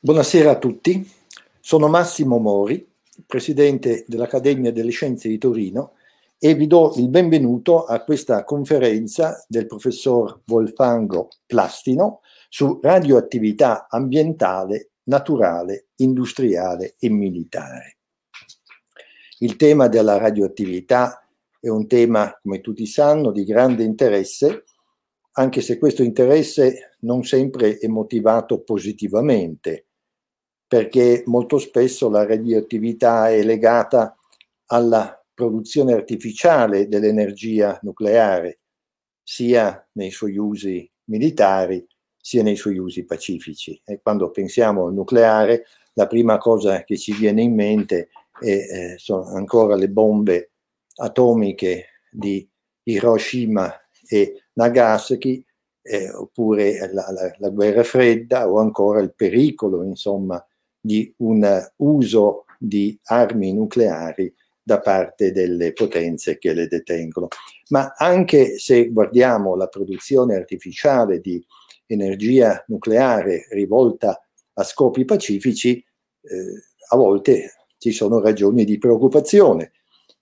Buonasera a tutti, sono Massimo Mori, presidente dell'Accademia delle Scienze di Torino e vi do il benvenuto a questa conferenza del professor Wolfango Plastino su radioattività ambientale, naturale, industriale e militare. Il tema della radioattività è un tema, come tutti sanno, di grande interesse, anche se questo interesse non sempre è motivato positivamente perché molto spesso la radioattività è legata alla produzione artificiale dell'energia nucleare, sia nei suoi usi militari sia nei suoi usi pacifici. E quando pensiamo al nucleare, la prima cosa che ci viene in mente è, eh, sono ancora le bombe atomiche di Hiroshima e Nagasaki, eh, oppure la, la, la, guerra fredda o ancora il pericolo, insomma, di un uso di armi nucleari da parte delle potenze che le detengono. Ma anche se guardiamo la produzione artificiale di energia nucleare rivolta a scopi pacifici, eh, a volte ci sono ragioni di preoccupazione,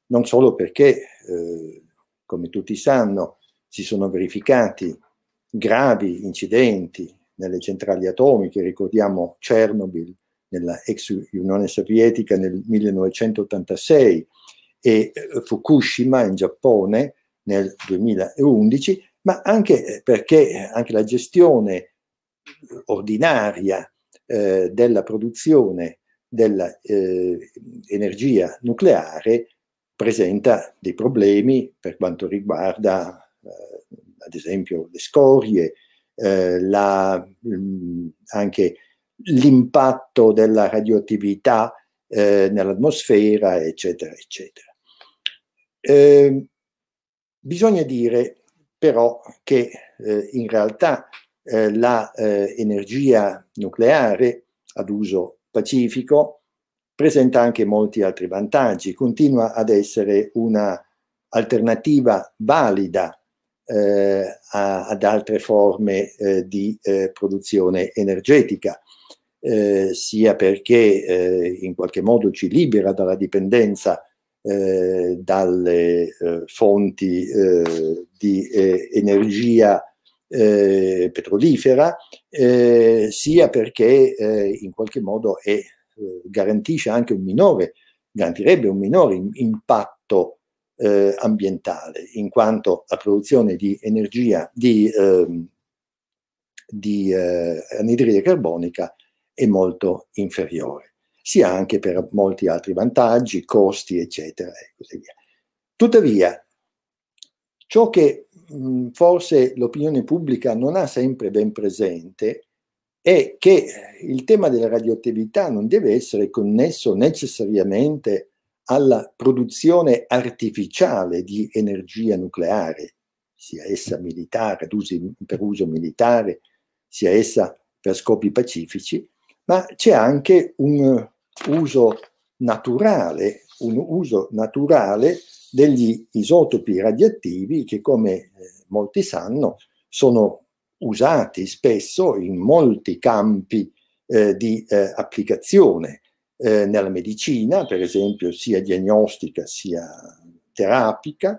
non solo perché, eh, come tutti sanno, si sono verificati gravi incidenti nelle centrali atomiche, ricordiamo Chernobyl, nella ex Unione Sovietica nel 1986 e eh, Fukushima in Giappone nel 2011, ma anche eh, perché eh, anche la gestione ordinaria eh, della produzione dell'energia eh, nucleare presenta dei problemi per quanto riguarda eh, ad esempio le scorie, la, mh, mm, anche l'impatto della radioattività eh, nell'atmosfera, eccetera, eccetera. Eh, bisogna dire però che eh, in realtà eh, l'energia eh, nucleare ad uso pacifico presenta anche molti altri vantaggi, continua ad essere un'alternativa alternativa valida eh, a, ad altre forme di produzione energetica eh, sia perché eh, in qualche modo ci libera dalla dipendenza eh, dalle eh, fonti eh, di eh, energia petrolifera, sia perché in qualche modo è, garantisce anche un minore, garantirebbe un minore impatto ambientale, in quanto la produzione di energia, di, ehm, di anidride carbonica è molto inferiore, sia anche per molti altri vantaggi, costi, eccetera, e così via. Tuttavia, ciò che mh, forse l'opinione pubblica non ha sempre ben presente è che eh, il tema della radioattività non deve essere connesso necessariamente alla produzione artificiale di energia nucleare, sia essa militare, per uso militare, sia essa per scopi pacifici, ma c'è anche un eh, uso naturale, un uso naturale degli isotopi radioattivi che, come eh, molti sanno, sono usati spesso in molti campi eh, di eh, applicazione, eh, nella medicina, per esempio, sia diagnostica sia terapica,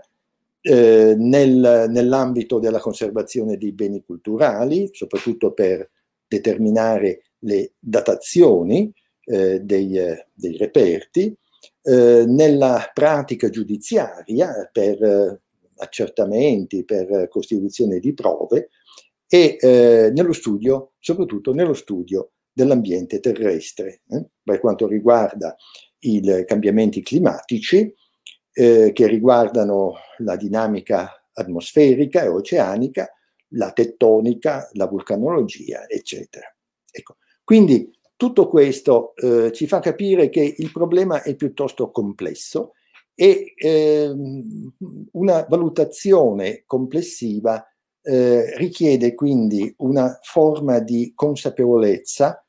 eh, nel, nell'ambito della conservazione dei beni culturali, soprattutto per determinare le datazioni eh, dei, eh, dei, reperti, eh, nella pratica giudiziaria per eh, accertamenti, per costituzione di prove e eh, nello studio, soprattutto nello studio dell'ambiente terrestre. Eh, per quanto riguarda i cambiamenti climatici, che riguardano la dinamica atmosferica e oceanica, la tettonica, la vulcanologia, eccetera. Ecco. Quindi tutto questo eh, ci fa capire che il problema è piuttosto complesso e eh, una valutazione complessiva eh, richiede quindi una forma di consapevolezza,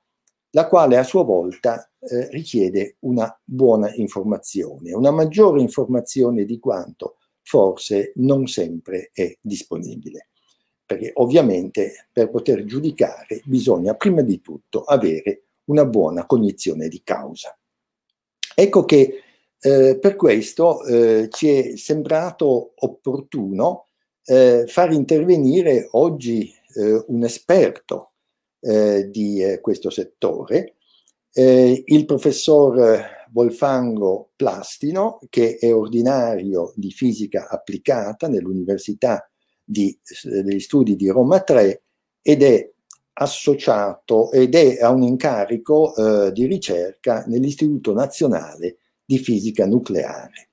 la quale a sua volta eh, richiede una buona informazione, una maggiore informazione di quanto forse non sempre è disponibile perché ovviamente per poter giudicare bisogna prima di tutto avere una buona cognizione di causa. Ecco che eh, per questo eh, ci è sembrato opportuno eh, far intervenire oggi eh, un esperto eh, di eh, questo settore, il professor Volfango Plastino, che è ordinario di fisica applicata nell'Università di, eh, degli studi di Roma 3 ed è associato ed è a un incarico eh, di ricerca nell'Istituto Nazionale di Fisica Nucleare.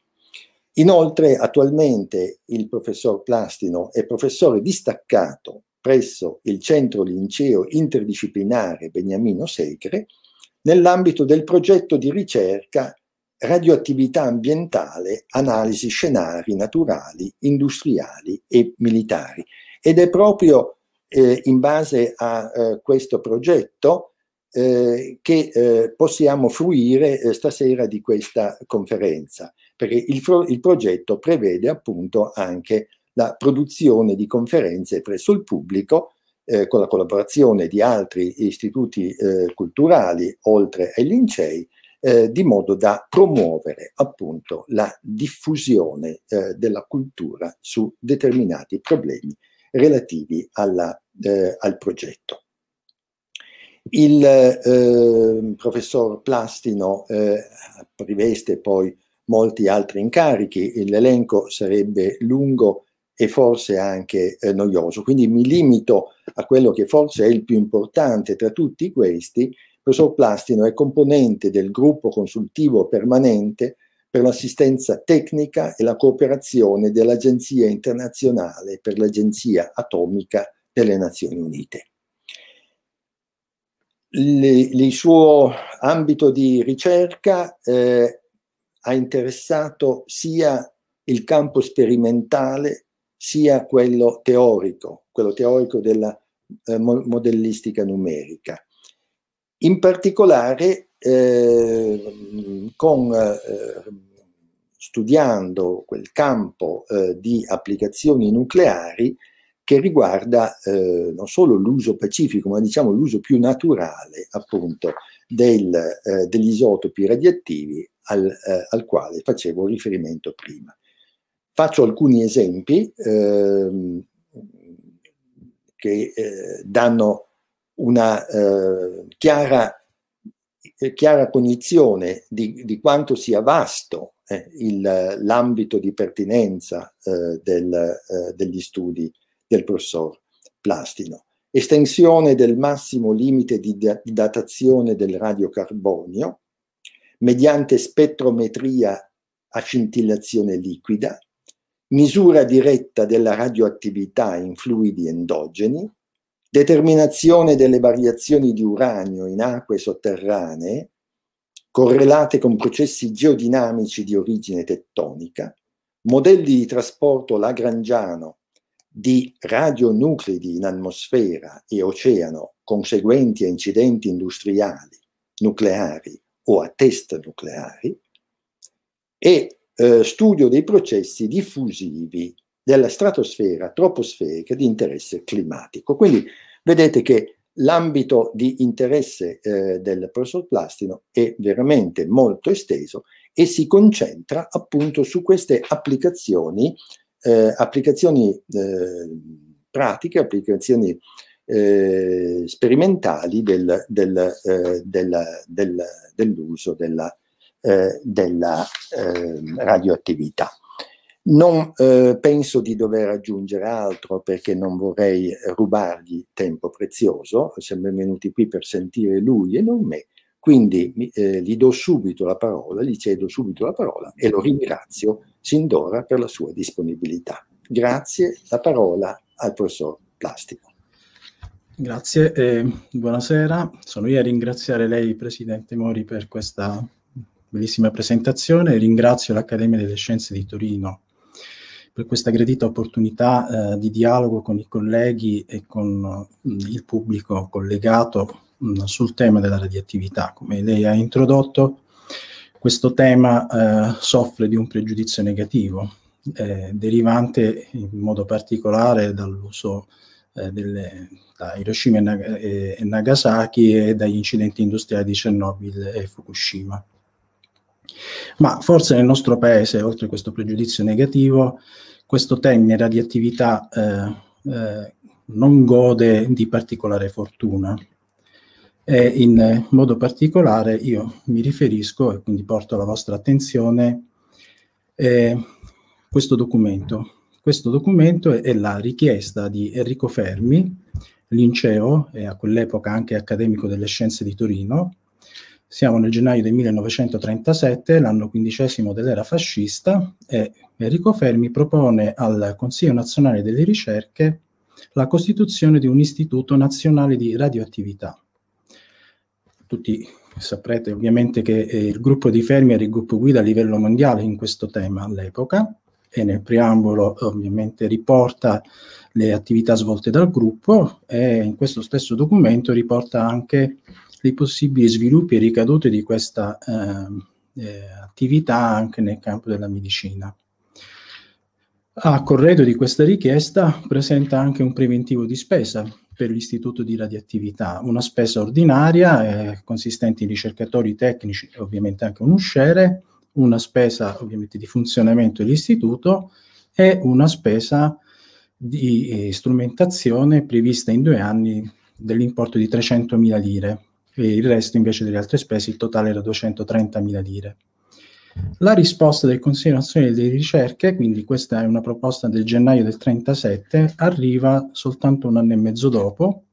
Inoltre attualmente il professor Plastino è professore distaccato presso il Centro Linceo Interdisciplinare Beniamino Segre nell'ambito del progetto di ricerca radioattività ambientale, analisi scenari naturali, industriali e militari. Ed è proprio eh, in base a eh, questo progetto eh, che eh, possiamo fruire eh, stasera di questa conferenza, perché il, il progetto prevede appunto anche la produzione di conferenze presso il pubblico eh, con la collaborazione di altri istituti eh, culturali oltre ai lincei eh, di modo da promuovere appunto la diffusione eh, della cultura su determinati problemi relativi alla, eh, al progetto. Il ehm, professor Plastino eh, riveste poi molti altri incarichi, l'elenco sarebbe lungo e forse anche eh, noioso. Quindi mi limito a quello che forse è il più importante tra tutti questi, professor Plastino è componente del gruppo consultivo permanente per l'assistenza tecnica e la cooperazione dell'Agenzia internazionale per l'Agenzia Atomica delle Nazioni Unite. il suo ambito di ricerca eh, ha interessato sia il campo sperimentale sia quello teorico, quello teorico della eh, modellistica numerica in particolare eh, con, eh, studiando quel campo eh, di applicazioni nucleari che riguarda eh, non solo l'uso pacifico, ma diciamo l'uso più naturale appunto del, eh, degli isotopi radioattivi al, eh, al, quale facevo riferimento prima. Faccio alcuni esempi ehm, che danno una eh, chiara, eh, chiara, cognizione di, di, quanto sia vasto eh, l'ambito di pertinenza eh, del, eh, degli studi del professor Plastino. Estensione del massimo limite di datazione del radiocarbonio mediante spettrometria a scintillazione liquida, misura diretta della radioattività in fluidi endogeni, determinazione delle variazioni di uranio in acque sotterranee correlate con processi geodinamici di origine tettonica, modelli di trasporto lagrangiano di radionuclidi in atmosfera e oceano conseguenti a incidenti industriali, nucleari o a test nucleari, e eh, studio dei processi diffusivi della stratosfera troposferica di interesse climatico. Quindi vedete che l'ambito di interesse eh, del Plastino è veramente molto esteso e si concentra appunto su queste applicazioni, eh, applicazioni eh, pratiche, applicazioni eh, sperimentali del, eh, del, del, dell'uso della, eh, della ehm, radioattività. Non eh, penso di dover aggiungere altro perché non vorrei rubargli tempo prezioso, siamo venuti qui per sentire lui e non me, quindi eh, gli do subito la parola, gli cedo subito la parola e lo ringrazio sin d'ora per la sua disponibilità. Grazie, la parola al professor Plastico. Grazie e buonasera, sono io a ringraziare lei Presidente Mori per questa bellissima presentazione. Ringrazio l'Accademia delle Scienze di Torino per questa gradita opportunità eh, di dialogo con i colleghi e con mh, mm, il pubblico collegato mh, mm, sul tema della radioattività. Come lei ha introdotto, questo tema eh, soffre di un pregiudizio negativo, eh, derivante in modo particolare dall'uso eh, delle, da Hiroshima e, Nagasaki e dagli incidenti industriali di Chernobyl e Fukushima. Ma forse nel nostro paese, oltre a questo pregiudizio negativo, questo termine di attività eh, eh, non gode di particolare fortuna. E in modo particolare io mi riferisco e quindi porto alla vostra attenzione eh, questo documento. Questo documento è, è la richiesta di Enrico Fermi, linceo e a quell'epoca anche accademico delle scienze di Torino, siamo nel gennaio del 1937, l'anno quindicesimo dell'era fascista, e Enrico Fermi propone al Consiglio nazionale delle ricerche la costituzione di un istituto nazionale di radioattività. Tutti saprete ovviamente che eh, il gruppo di Fermi era il gruppo guida a livello mondiale in questo tema all'epoca e nel preambolo ovviamente riporta le attività svolte dal gruppo e in questo stesso documento riporta anche dei possibili sviluppi e ricadute di questa eh, eh, attività anche nel campo della medicina. A corredo di questa richiesta presenta anche un preventivo di spesa per l'istituto di radioattività, una spesa ordinaria eh, consistente in ricercatori tecnici e ovviamente anche un usciere, una spesa ovviamente di funzionamento dell'istituto e una spesa di eh, strumentazione prevista in due anni dell'importo di 300.000 lire il resto invece delle altre spese, il totale era 230.000 lire. La risposta del Consiglio nazionale delle ricerche, quindi questa è una proposta del gennaio del 37, arriva soltanto un anno e mezzo dopo.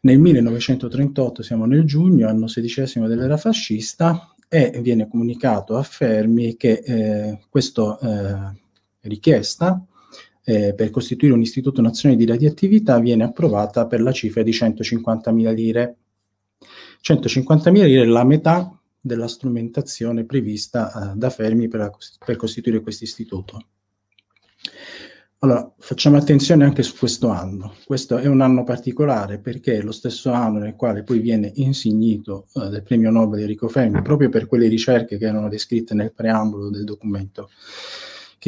Nel 1938, siamo nel giugno, anno sedicesimo dell'era fascista, e viene comunicato a Fermi che eh, questa eh, richiesta eh, per costituire un istituto nazionale di radioattività viene approvata per la cifra di 150.000 lire 150.000 lire è la metà della strumentazione prevista eh, da Fermi per, per costituire questo istituto. Allora, facciamo attenzione anche su questo anno. Questo è un anno particolare perché è lo stesso anno nel quale poi viene insignito eh, del premio Nobel Enrico Fermi, proprio per quelle ricerche che erano descritte nel preambolo del documento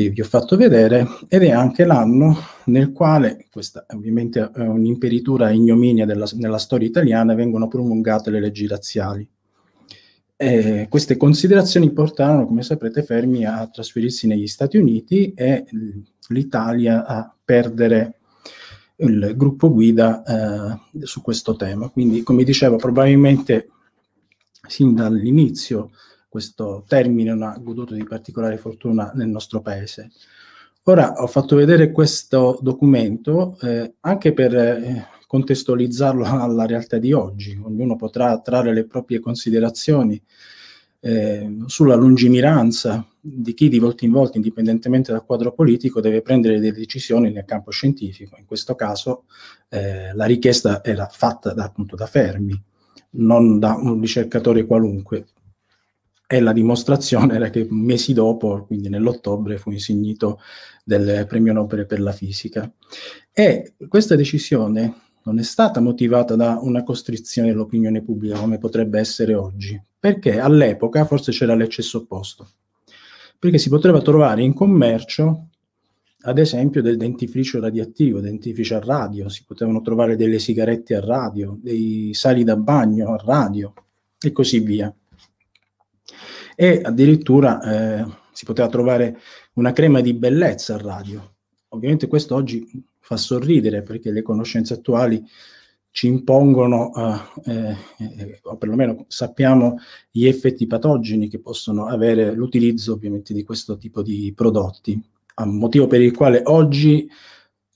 che vi ho fatto vedere ed è anche l'anno nel quale, questa ovviamente è eh, un'imperitura ignominia della, nella storia italiana, vengono promulgate le leggi razziali. Eh, queste considerazioni portarono, come saprete, Fermi a trasferirsi negli Stati Uniti e l'Italia a perdere il gruppo guida eh, su questo tema. Quindi, come dicevo, probabilmente sin dall'inizio questo termine non ha goduto di particolare fortuna nel nostro paese. Ora ho fatto vedere questo documento eh, anche per eh, contestualizzarlo alla realtà di oggi. Ognuno potrà trarre le proprie considerazioni eh, sulla lungimiranza di chi di volta in volta, indipendentemente dal quadro politico, deve prendere delle decisioni nel campo scientifico. In questo caso eh, la richiesta era fatta da, appunto da Fermi, non da un ricercatore qualunque. E la dimostrazione era che mesi dopo, quindi nell'ottobre, fu insignito del premio Nobel per la fisica. E questa decisione non è stata motivata da una costrizione dell'opinione pubblica come potrebbe essere oggi, perché all'epoca forse c'era l'eccesso opposto, perché si poteva trovare in commercio, ad esempio, del dentifricio radioattivo, dentifricio a radio, si potevano trovare delle sigarette a radio, dei sali da bagno a radio e così via. E addirittura eh, si poteva trovare una crema di bellezza al radio. Ovviamente questo oggi fa sorridere perché le conoscenze attuali ci impongono, eh, eh, o perlomeno sappiamo gli effetti patogeni che possono avere l'utilizzo ovviamente di questo tipo di prodotti, motivo per il quale oggi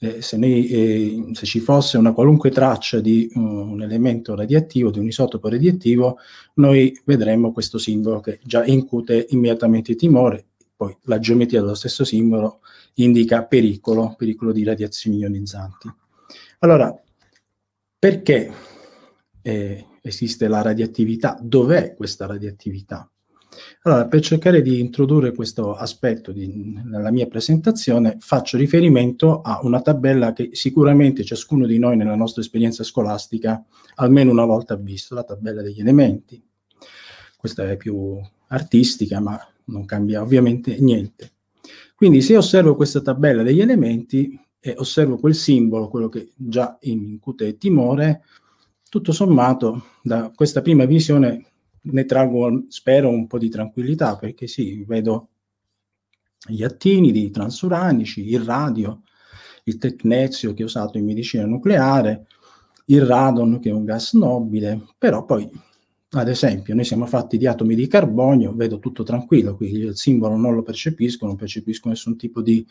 eh, se, noi, eh, se, ci fosse una qualunque traccia di uh, un elemento radioattivo, di un isotopo radioattivo, noi vedremmo questo simbolo che già incute immediatamente timore, poi la geometria dello stesso simbolo indica pericolo, pericolo di radiazioni ionizzanti. Allora, perché eh, esiste la radioattività? Dov'è questa radioattività? Allora, per cercare di introdurre questo aspetto di, nella mia presentazione, faccio riferimento a una tabella che sicuramente ciascuno di noi nella nostra esperienza scolastica almeno una volta ha visto, la tabella degli elementi. Questa è più artistica, ma non cambia ovviamente niente. Quindi se osservo questa tabella degli elementi e osservo quel simbolo, quello che già incute timore, tutto sommato da questa prima visione ne trago, spero, un po' di tranquillità, perché sì, vedo gli attini di transuranici, il radio, il tecnezio che è usato in medicina nucleare, il radon che è un gas nobile, però poi, ad esempio, noi siamo fatti di atomi di carbonio, vedo tutto tranquillo, qui il simbolo non lo percepisco, non percepisco nessun tipo di,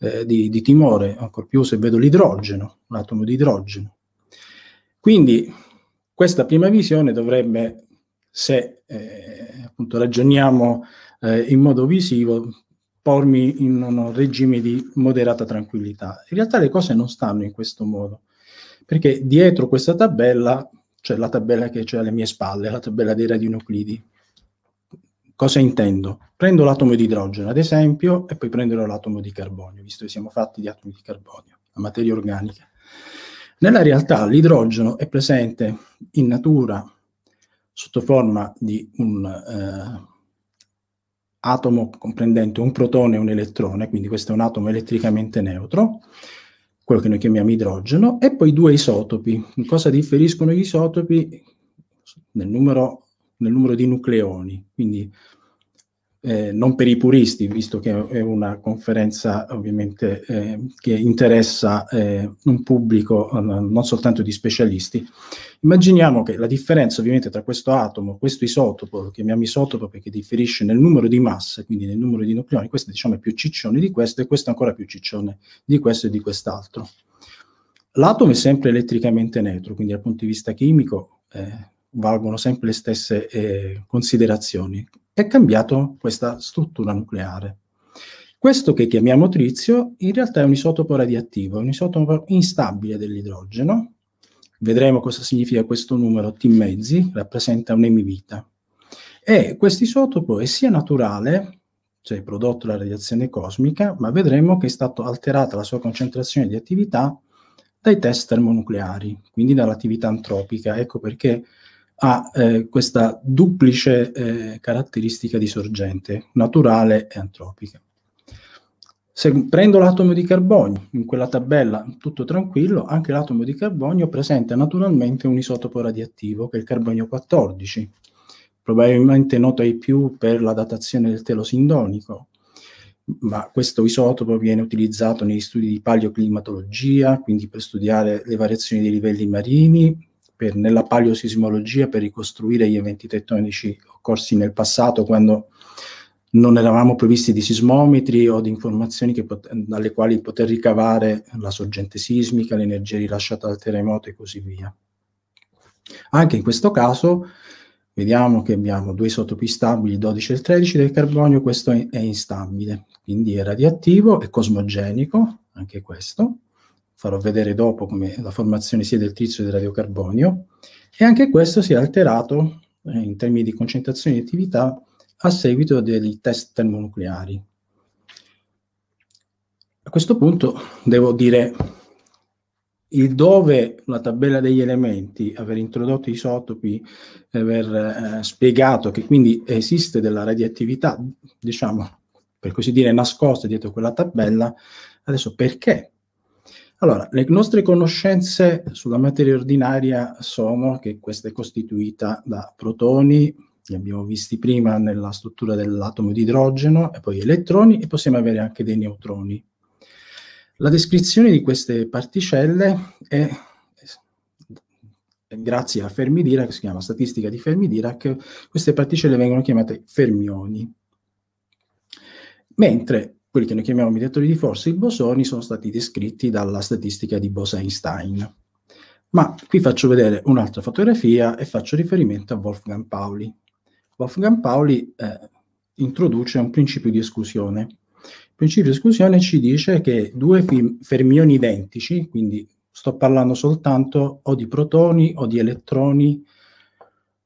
eh, di, di timore, ancor più se vedo l'idrogeno, l'atomo di idrogeno. Quindi questa prima visione dovrebbe se eh, appunto ragioniamo eh, in modo visivo, pormi in un regime di moderata tranquillità. In realtà le cose non stanno in questo modo, perché dietro questa tabella cioè la tabella che c'è alle mie spalle, la tabella dei radionuclidi. Cosa intendo? Prendo l'atomo di idrogeno, ad esempio, e poi prenderò l'atomo di carbonio, visto che siamo fatti di atomi di carbonio, la materia organica. Nella realtà l'idrogeno è presente in natura sotto forma di un eh, atomo comprendente un protone e un elettrone, quindi questo è un atomo elettricamente neutro, quello che noi chiamiamo idrogeno, e poi due isotopi. In cosa differiscono gli isotopi? Nel numero, nel numero di nucleoni, quindi eh, non per i puristi, visto che è una conferenza ovviamente eh, che interessa eh, un pubblico eh, non soltanto di specialisti. Immaginiamo che la differenza ovviamente tra questo atomo, questo isotopo, lo chiamiamo isotopo perché differisce nel numero di masse, quindi nel numero di nucleoni, questo diciamo è più ciccione di questo e questo è ancora più ciccione di questo e di quest'altro. L'atomo è sempre elettricamente neutro, quindi dal punto di vista chimico eh, valgono sempre le stesse eh, considerazioni. È cambiato questa struttura nucleare. Questo che chiamiamo trizio in realtà è un isotopo radioattivo, è un isotopo instabile dell'idrogeno. Vedremo cosa significa questo numero T mezzi, rappresenta un'emivita. E questo isotopo è sia naturale, cioè prodotto dalla radiazione cosmica, ma vedremo che è stata alterata la sua concentrazione di attività dai test termonucleari, quindi dall'attività antropica. Ecco perché ha eh, questa duplice eh, caratteristica di sorgente, naturale e antropica. Se prendo l'atomo di carbonio, in quella tabella tutto tranquillo, anche l'atomo di carbonio presenta naturalmente un isotopo radioattivo che è il carbonio 14, probabilmente noto ai più per la datazione del telo sindonico, ma questo isotopo viene utilizzato negli studi di paleoclimatologia, quindi per studiare le variazioni dei livelli marini, per, nella paleosismologia per ricostruire gli eventi tettonici occorsi nel passato quando non eravamo previsti di sismometri o di informazioni pot- dalle quali poter ricavare la sorgente sismica, l'energia rilasciata dal terremoto e così via. Anche in questo caso vediamo che abbiamo due isotopi stabili, il 12 e il 13 del carbonio, questo è instabile, quindi è radioattivo e cosmogenico, anche questo farò vedere dopo come la formazione sia del trizio che del radiocarbonio, e anche questo si è alterato eh, in termini di concentrazione di attività a seguito dei test termonucleari. A questo punto devo dire il dove la tabella degli elementi, aver introdotto isotopi, aver eh, spiegato che quindi esiste della radioattività, diciamo, per così dire, nascosta dietro quella tabella, adesso perché allora, le nostre conoscenze sulla materia ordinaria sono che questa è costituita da protoni, li abbiamo visti prima nella struttura dell'atomo di idrogeno, e poi elettroni, e possiamo avere anche dei neutroni. La descrizione di queste particelle è grazie a Fermi-Dirac, si chiama statistica di Fermi-Dirac, queste particelle vengono chiamate fermioni. Mentre quelli che noi chiamiamo mediatori di forza, i bosoni, sono stati descritti dalla statistica di Bose-Einstein. Ma qui faccio vedere un'altra fotografia e faccio riferimento a Wolfgang Pauli. Wolfgang Pauli eh, introduce un principio di esclusione. Il principio di esclusione ci dice che due fermioni identici, quindi sto parlando soltanto o di protoni o di elettroni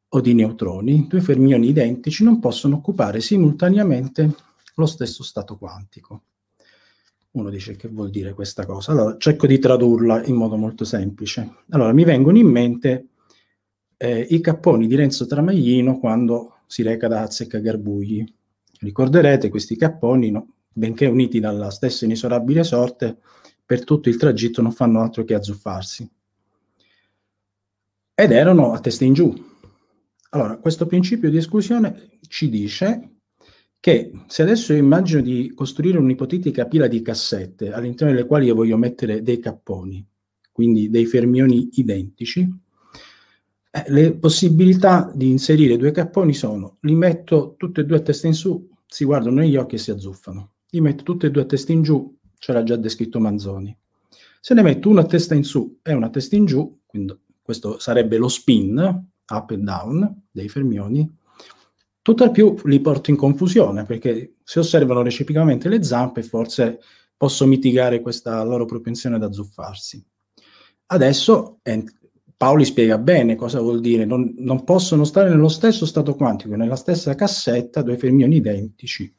o di neutroni, due fermioni identici non possono occupare simultaneamente lo stesso stato quantico. Uno dice che vuol dire questa cosa. Allora, cerco di tradurla in modo molto semplice. Allora, mi vengono in mente eh, i capponi di Renzo Tramaglino quando si reca da Azzeca Garbugli. Ricorderete questi capponi, no, benché uniti dalla stessa inesorabile sorte, per tutto il tragitto non fanno altro che azzuffarsi. Ed erano a testa in giù. Allora, questo principio di esclusione ci dice che se adesso io immagino di costruire un'ipotetica pila di cassette all'interno delle quali io voglio mettere dei capponi, quindi dei fermioni identici, eh, le possibilità di inserire due capponi sono li metto tutti e due a testa in su, si guardano negli occhi e si azzuffano. Li metto tutti e due a testa in giù, ce l'ha già descritto Manzoni. Se ne metto una a testa in su e una a testa in giù, quindi questo sarebbe lo spin, up e down dei fermioni, Tutt'al più li porto in confusione perché se osservano reciprocamente le zampe forse posso mitigare questa loro propensione ad azzuffarsi. Adesso eh, Paoli spiega bene cosa vuol dire, non, non, possono stare nello stesso stato quantico, nella stessa cassetta, due fermioni identici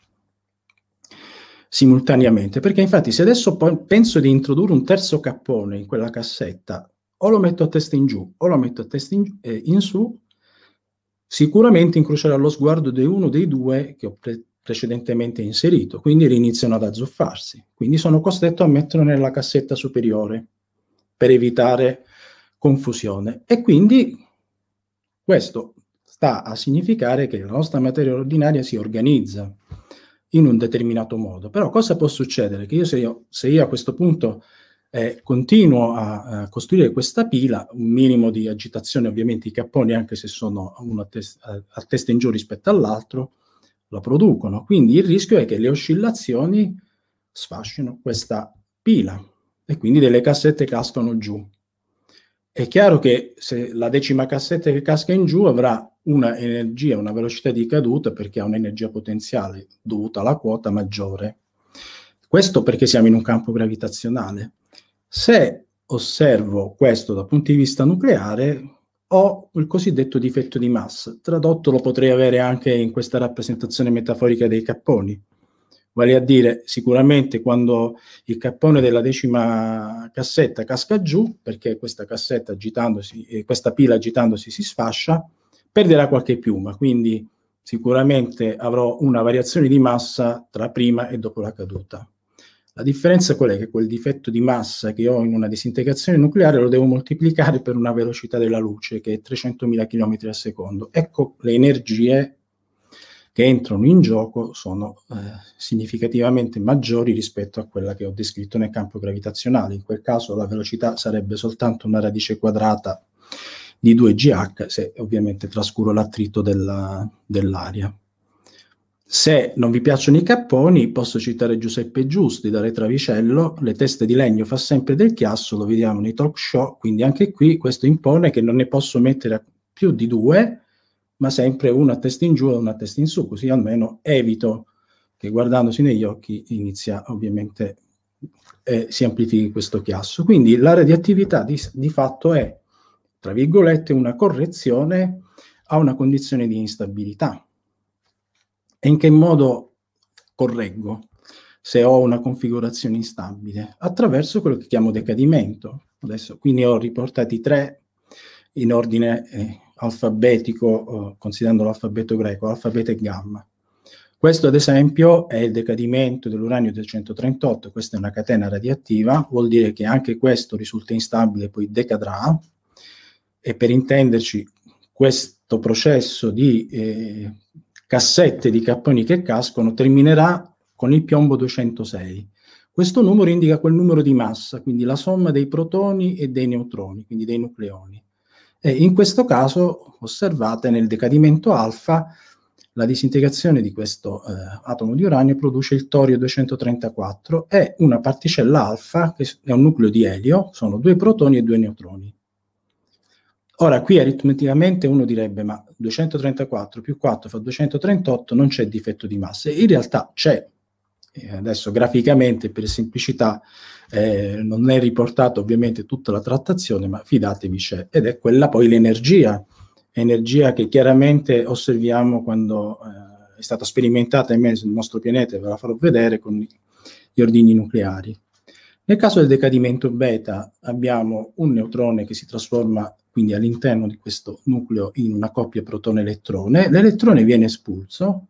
simultaneamente, perché infatti se adesso penso di introdurre un terzo cappone in quella cassetta, o lo metto a testa in giù o lo metto a testa in, eh, in su, Sicuramente incrocerà lo sguardo di uno dei due che ho pre- precedentemente inserito, quindi riniziano ad azzuffarsi. Quindi sono costretto a metterlo nella cassetta superiore per evitare confusione. E quindi questo sta a significare che la nostra materia ordinaria si organizza in un determinato modo. Però cosa può succedere? Che io se io, se io a questo punto eh, continuo a, a, costruire questa pila, un minimo di agitazione ovviamente i capponi, anche se sono uno a, tes- a testa in giù rispetto all'altro, la producono. Quindi il rischio è che le oscillazioni sfascino questa pila e quindi delle cassette cascano giù. È chiaro che se la decima cassetta che casca in giù avrà una energia, una velocità di caduta perché ha un'energia potenziale dovuta alla quota maggiore. Questo perché siamo in un campo gravitazionale. Se osservo questo dal punto di vista nucleare, ho il cosiddetto difetto di massa. Tradotto lo potrei avere anche in questa rappresentazione metaforica dei capponi. Vale a dire, sicuramente quando il cappone della decima cassetta casca giù, perché questa cassetta agitandosi, questa pila agitandosi si sfascia, perderà qualche piuma, quindi sicuramente avrò una variazione di massa tra prima e dopo la caduta. La differenza qual è? Che quel difetto di massa che ho in una disintegrazione nucleare lo devo moltiplicare per una velocità della luce che è 300.000 km al secondo. Ecco le energie che entrano in gioco sono eh, significativamente maggiori rispetto a quella che ho descritto nel campo gravitazionale. In quel caso la velocità sarebbe soltanto una radice quadrata di 2gh se ovviamente trascuro l'attrito della, dell'aria. Se non vi piacciono i capponi, posso citare Giuseppe Giusti da Retravicello, le teste di legno fa sempre del chiasso, lo vediamo nei talk show, quindi anche qui questo impone che non ne posso mettere più di due, ma sempre una testa in giù e una testa in su, così almeno evito che guardandosi negli occhi inizia ovviamente eh, si amplifichi questo chiasso. Quindi l'area di attività di, di fatto è, tra virgolette, una correzione a una condizione di instabilità e in che modo correggo se ho una configurazione instabile? Attraverso quello che chiamo decadimento. Adesso, quindi ho riportati tre in ordine eh, alfabetico, eh, considerando l'alfabeto greco, alfabeto e gamma. Questo ad esempio è il decadimento dell'uranio del 138, questa è una catena radioattiva, vuol dire che anche questo risulta instabile e poi decadrà e per intenderci questo processo di eh, cassette di capponi che cascono terminerà con il piombo 206. Questo numero indica quel numero di massa, quindi la somma dei protoni e dei neutroni, quindi dei nucleoni. E in questo caso, osservate, nel decadimento alfa, la disintegrazione di questo eh, atomo di uranio produce il torio 234 e una particella alfa, che è un nucleo di elio, sono due protoni e due neutroni. Ora, qui aritmeticamente uno direbbe, ma 234 più 4 fa 238, non c'è difetto di massa. In realtà c'è, adesso graficamente per semplicità eh, non è riportata ovviamente tutta la trattazione, ma fidatevi c'è, ed è quella poi l'energia, energia che chiaramente osserviamo quando eh, è stata sperimentata in mezzo al nostro pianeta, ve la farò vedere con gli ordini nucleari. Nel caso del decadimento beta abbiamo un neutrone che si trasforma quindi all'interno di questo nucleo in una coppia protone-elettrone, l'elettrone viene espulso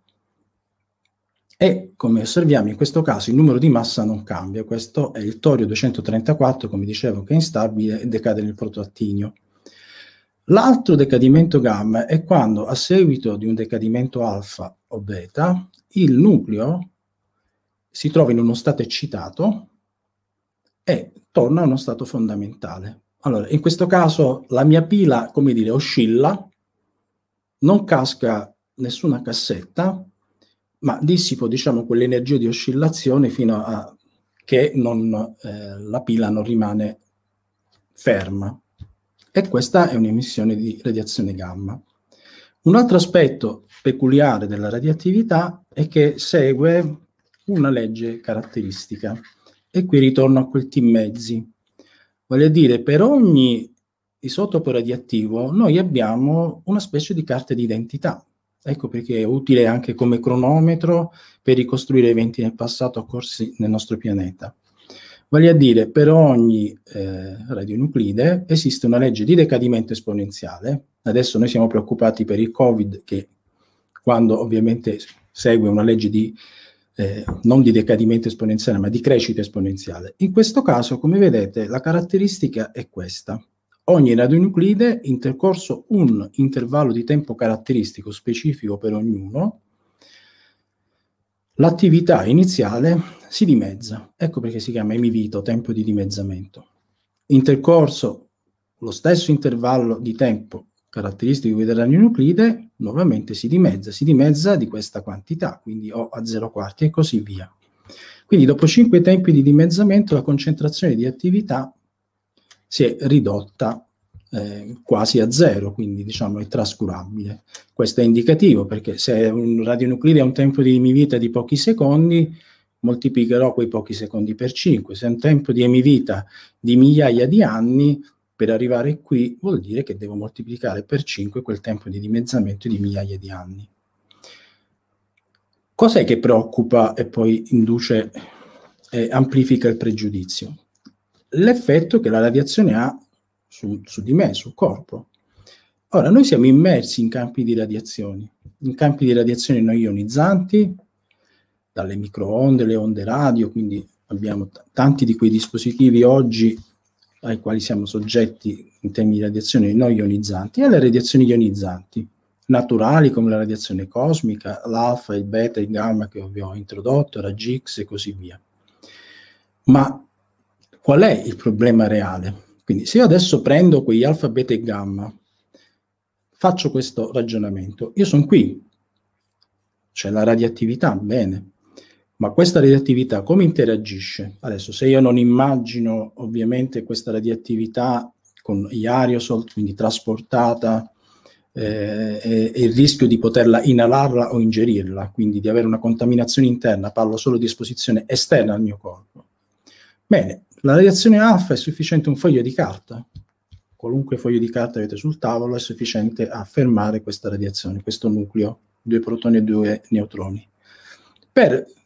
e come osserviamo in questo caso il numero di massa non cambia, questo è il torio 234, come dicevo che è instabile e decade nel protoattinio. L'altro decadimento gamma è quando a seguito di un decadimento alfa o beta il nucleo si trova in uno stato eccitato e torna a uno stato fondamentale. Allora, in questo caso la mia pila, come dire, oscilla, non casca nessuna cassetta, ma dissipo, diciamo, quell'energia di oscillazione fino a che non, eh, la pila non rimane ferma. E questa è un'emissione di radiazione gamma. Un altro aspetto peculiare della radioattività è che segue una legge caratteristica. E qui ritorno a quel T mezzi. Voglio dire, per ogni isotopo radioattivo noi abbiamo una specie di carta d'identità. Ecco perché è utile anche come cronometro per ricostruire eventi nel passato occorsi nel nostro pianeta. Voglio dire, per ogni eh, radionuclide esiste una legge di decadimento esponenziale. Adesso noi siamo preoccupati per il Covid che quando ovviamente segue una legge di eh, non di decadimento esponenziale, ma di crescita esponenziale. In questo caso, come vedete, la caratteristica è questa. Ogni radionuclide, intercorso un intervallo di tempo caratteristico specifico per ognuno, l'attività iniziale si dimezza. Ecco perché si chiama emivito, tempo di dimezzamento. Intercorso lo stesso intervallo di tempo caratteristico del radionuclide, nuovamente si dimezza, si dimezza di questa quantità, quindi O a 0 quarti e così via. Quindi dopo 5 tempi di dimezzamento la concentrazione di attività si è ridotta eh, quasi a zero, quindi diciamo è trascurabile. Questo è indicativo perché se un radionuclide ha un tempo di emivita di pochi secondi, moltiplicherò quei pochi secondi per 5. Se ha un tempo di emivita di migliaia di anni, per arrivare qui vuol dire che devo moltiplicare per 5 quel tempo di dimezzamento di migliaia di anni. Cos'è che preoccupa e poi induce, eh, amplifica il pregiudizio? L'effetto che la radiazione ha su, su, di me, sul corpo. Ora, noi siamo immersi in campi di radiazioni, in campi di radiazioni non ionizzanti, dalle microonde, le onde radio, quindi abbiamo t- tanti di quei dispositivi oggi ai quali siamo soggetti in termini di radiazioni non ionizzanti e alle radiazioni ionizzanti naturali come la radiazione cosmica, l'alfa, il beta, il gamma che vi ho introdotto, raggi X e così via. Ma qual è il problema reale? Quindi se io adesso prendo quegli alfa, beta e gamma, faccio questo ragionamento, io sono qui, c'è la radioattività, bene, ma questa radioattività come interagisce? Adesso, se io non immagino ovviamente questa radioattività con gli aerosol, quindi trasportata, eh, e, il rischio di poterla inalarla o ingerirla, quindi di avere una contaminazione interna, parlo solo di esposizione esterna al mio corpo. Bene, la radiazione alfa è sufficiente un foglio di carta, qualunque foglio di carta avete sul tavolo è sufficiente a fermare questa radiazione, questo nucleo, due protoni e due neutroni. Per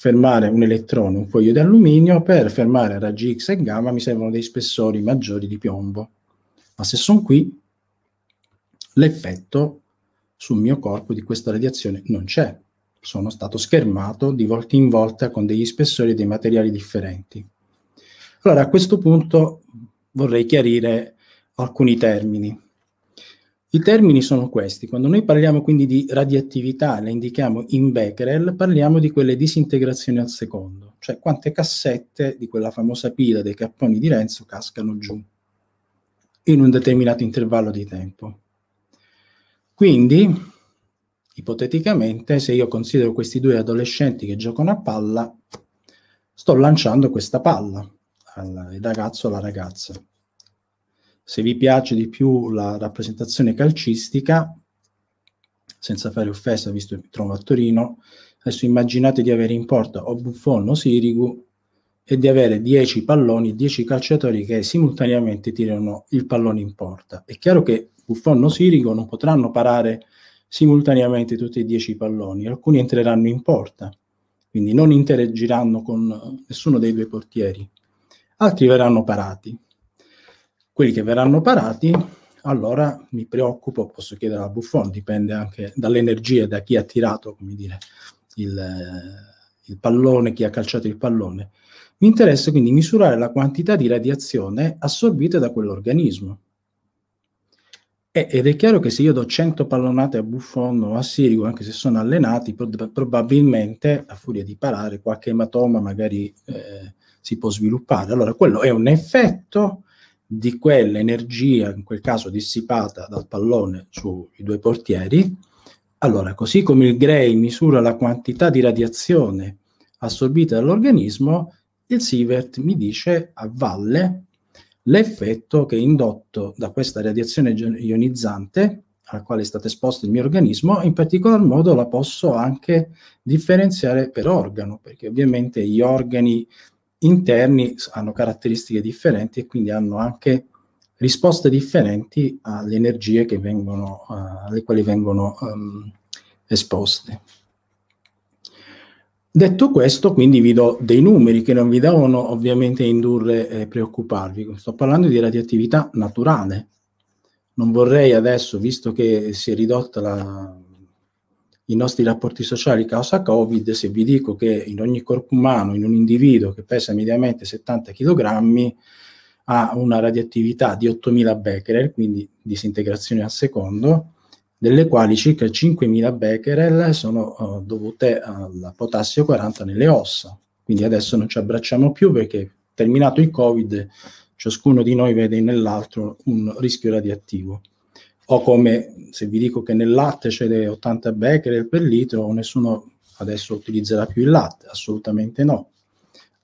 fermare un elettrone, un foglio di alluminio, per fermare raggi X e gamma mi servono dei spessori maggiori di piombo. Ma se sono qui, l'effetto sul mio corpo di questa radiazione non c'è. Sono stato schermato di volta in volta con degli spessori e dei materiali differenti. Allora, a questo punto vorrei chiarire alcuni termini. I termini sono questi. Quando noi parliamo quindi di radioattività, la indichiamo in becquerel, parliamo di quelle disintegrazioni al secondo, cioè quante cassette di quella famosa pila dei capponi di Renzo cascano giù in un determinato intervallo di tempo. Quindi, ipoteticamente, se io considero questi due adolescenti che giocano a palla, sto lanciando questa palla al ragazzo o alla ragazza. Se vi piace di più la rappresentazione calcistica, senza fare offesa, visto che mi trovo a Torino, adesso immaginate di avere in porta o Buffon o Sirigu e di avere 10 palloni, 10 calciatori che simultaneamente tirano il pallone in porta. È chiaro che Buffon o Sirigu non potranno parare simultaneamente tutti e 10 palloni, alcuni entreranno in porta, quindi non interagiranno con nessuno dei due portieri, altri verranno parati. Quelli che verranno parati, allora mi preoccupo, posso chiedere a Buffon, dipende anche dall'energia, da chi ha tirato, come dire, il, il pallone, chi ha calciato il pallone. Mi interessa quindi misurare la quantità di radiazione assorbita da quell'organismo. ed è chiaro che se io do 100 pallonate a Buffon o a Sirigu, anche se sono allenati, probabilmente a furia di parare qualche ematoma magari eh, si può sviluppare. Allora quello è un effetto di quell'energia, in quel caso dissipata dal pallone sui due portieri. Allora, così come il Gray misura la quantità di radiazione assorbita dall'organismo, il Sievert mi dice a valle l'effetto che è indotto da questa radiazione ionizzante alla quale è stato esposto il mio organismo, in particolar modo la posso anche differenziare per organo, perché ovviamente gli organi interni hanno caratteristiche differenti e quindi hanno anche risposte differenti alle energie che vengono, eh, alle quali vengono um, esposte. Detto questo, quindi vi do dei numeri che non vi devono ovviamente indurre e eh, preoccuparvi. Sto parlando di radioattività naturale. Non vorrei adesso, visto che si è ridotta la, i nostri rapporti sociali causa Covid, se vi dico che in ogni corpo umano, in un individuo che pesa mediamente 70 kg, ha una radioattività di 8000 becquerel, quindi disintegrazione al secondo, delle quali circa 5.000 becquerel sono uh, dovute al potassio 40 nelle ossa. Quindi adesso non ci abbracciamo più perché terminato il Covid ciascuno di noi vede nell'altro un rischio radioattivo o come se vi dico che nel latte c'è 80 becquerel per litro, nessuno adesso utilizzerà più il latte, assolutamente no.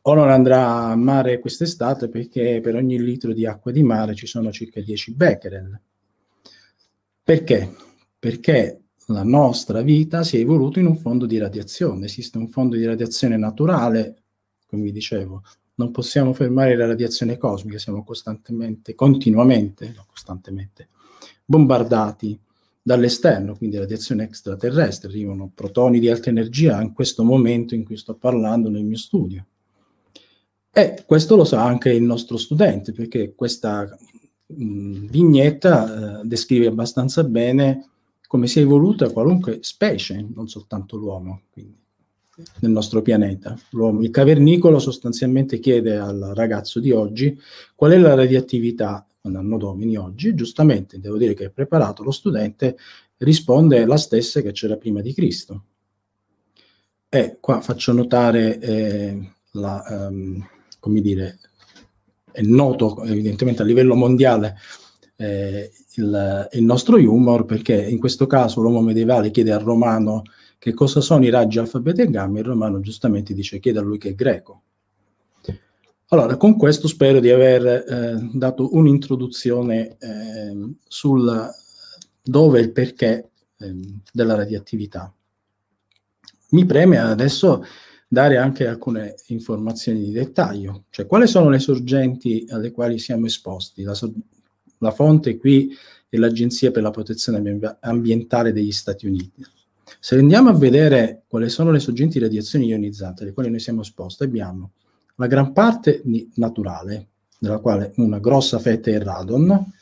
O non andrà a mare quest'estate perché per ogni litro di acqua di mare ci sono circa 10 becquerel. Perché? Perché la nostra vita si è evoluta in un fondo di radiazione. Esiste un fondo di radiazione naturale, come vi dicevo, non possiamo fermare la radiazione cosmica, siamo costantemente, continuamente, no, costantemente, bombardati dall'esterno, quindi radiazione extraterrestre, arrivano protoni di alta energia in questo momento in cui sto parlando nel mio studio. E questo lo sa anche il nostro studente, perché questa mh, mm, vignetta eh, descrive abbastanza bene come si è evoluta qualunque specie, non soltanto l'uomo, quindi, nel nostro pianeta. L'uomo, il cavernicolo sostanzialmente chiede al ragazzo di oggi qual è la radioattività anno domini oggi, giustamente devo dire che è preparato lo studente, risponde la stessa che c'era prima di Cristo. E qua faccio notare, eh, la, um, come dire, è noto evidentemente a livello mondiale eh, il, il, nostro humor, perché in questo caso l'uomo medievale chiede al romano che cosa sono i raggi alfabeti e gamma, il romano giustamente dice chiede a lui che è greco. Allora, con questo spero di aver eh, dato un'introduzione eh, sul dove e il perché eh, della radioattività. Mi preme adesso dare anche alcune informazioni di dettaglio, cioè quali sono le sorgenti alle quali siamo esposti. La, so- la fonte qui è l'Agenzia per la protezione ambientale degli Stati Uniti. Se andiamo a vedere quali sono le sorgenti di radiazioni ionizzate alle quali noi siamo esposti, abbiamo la gran parte di naturale, della quale una grossa fetta è il radon,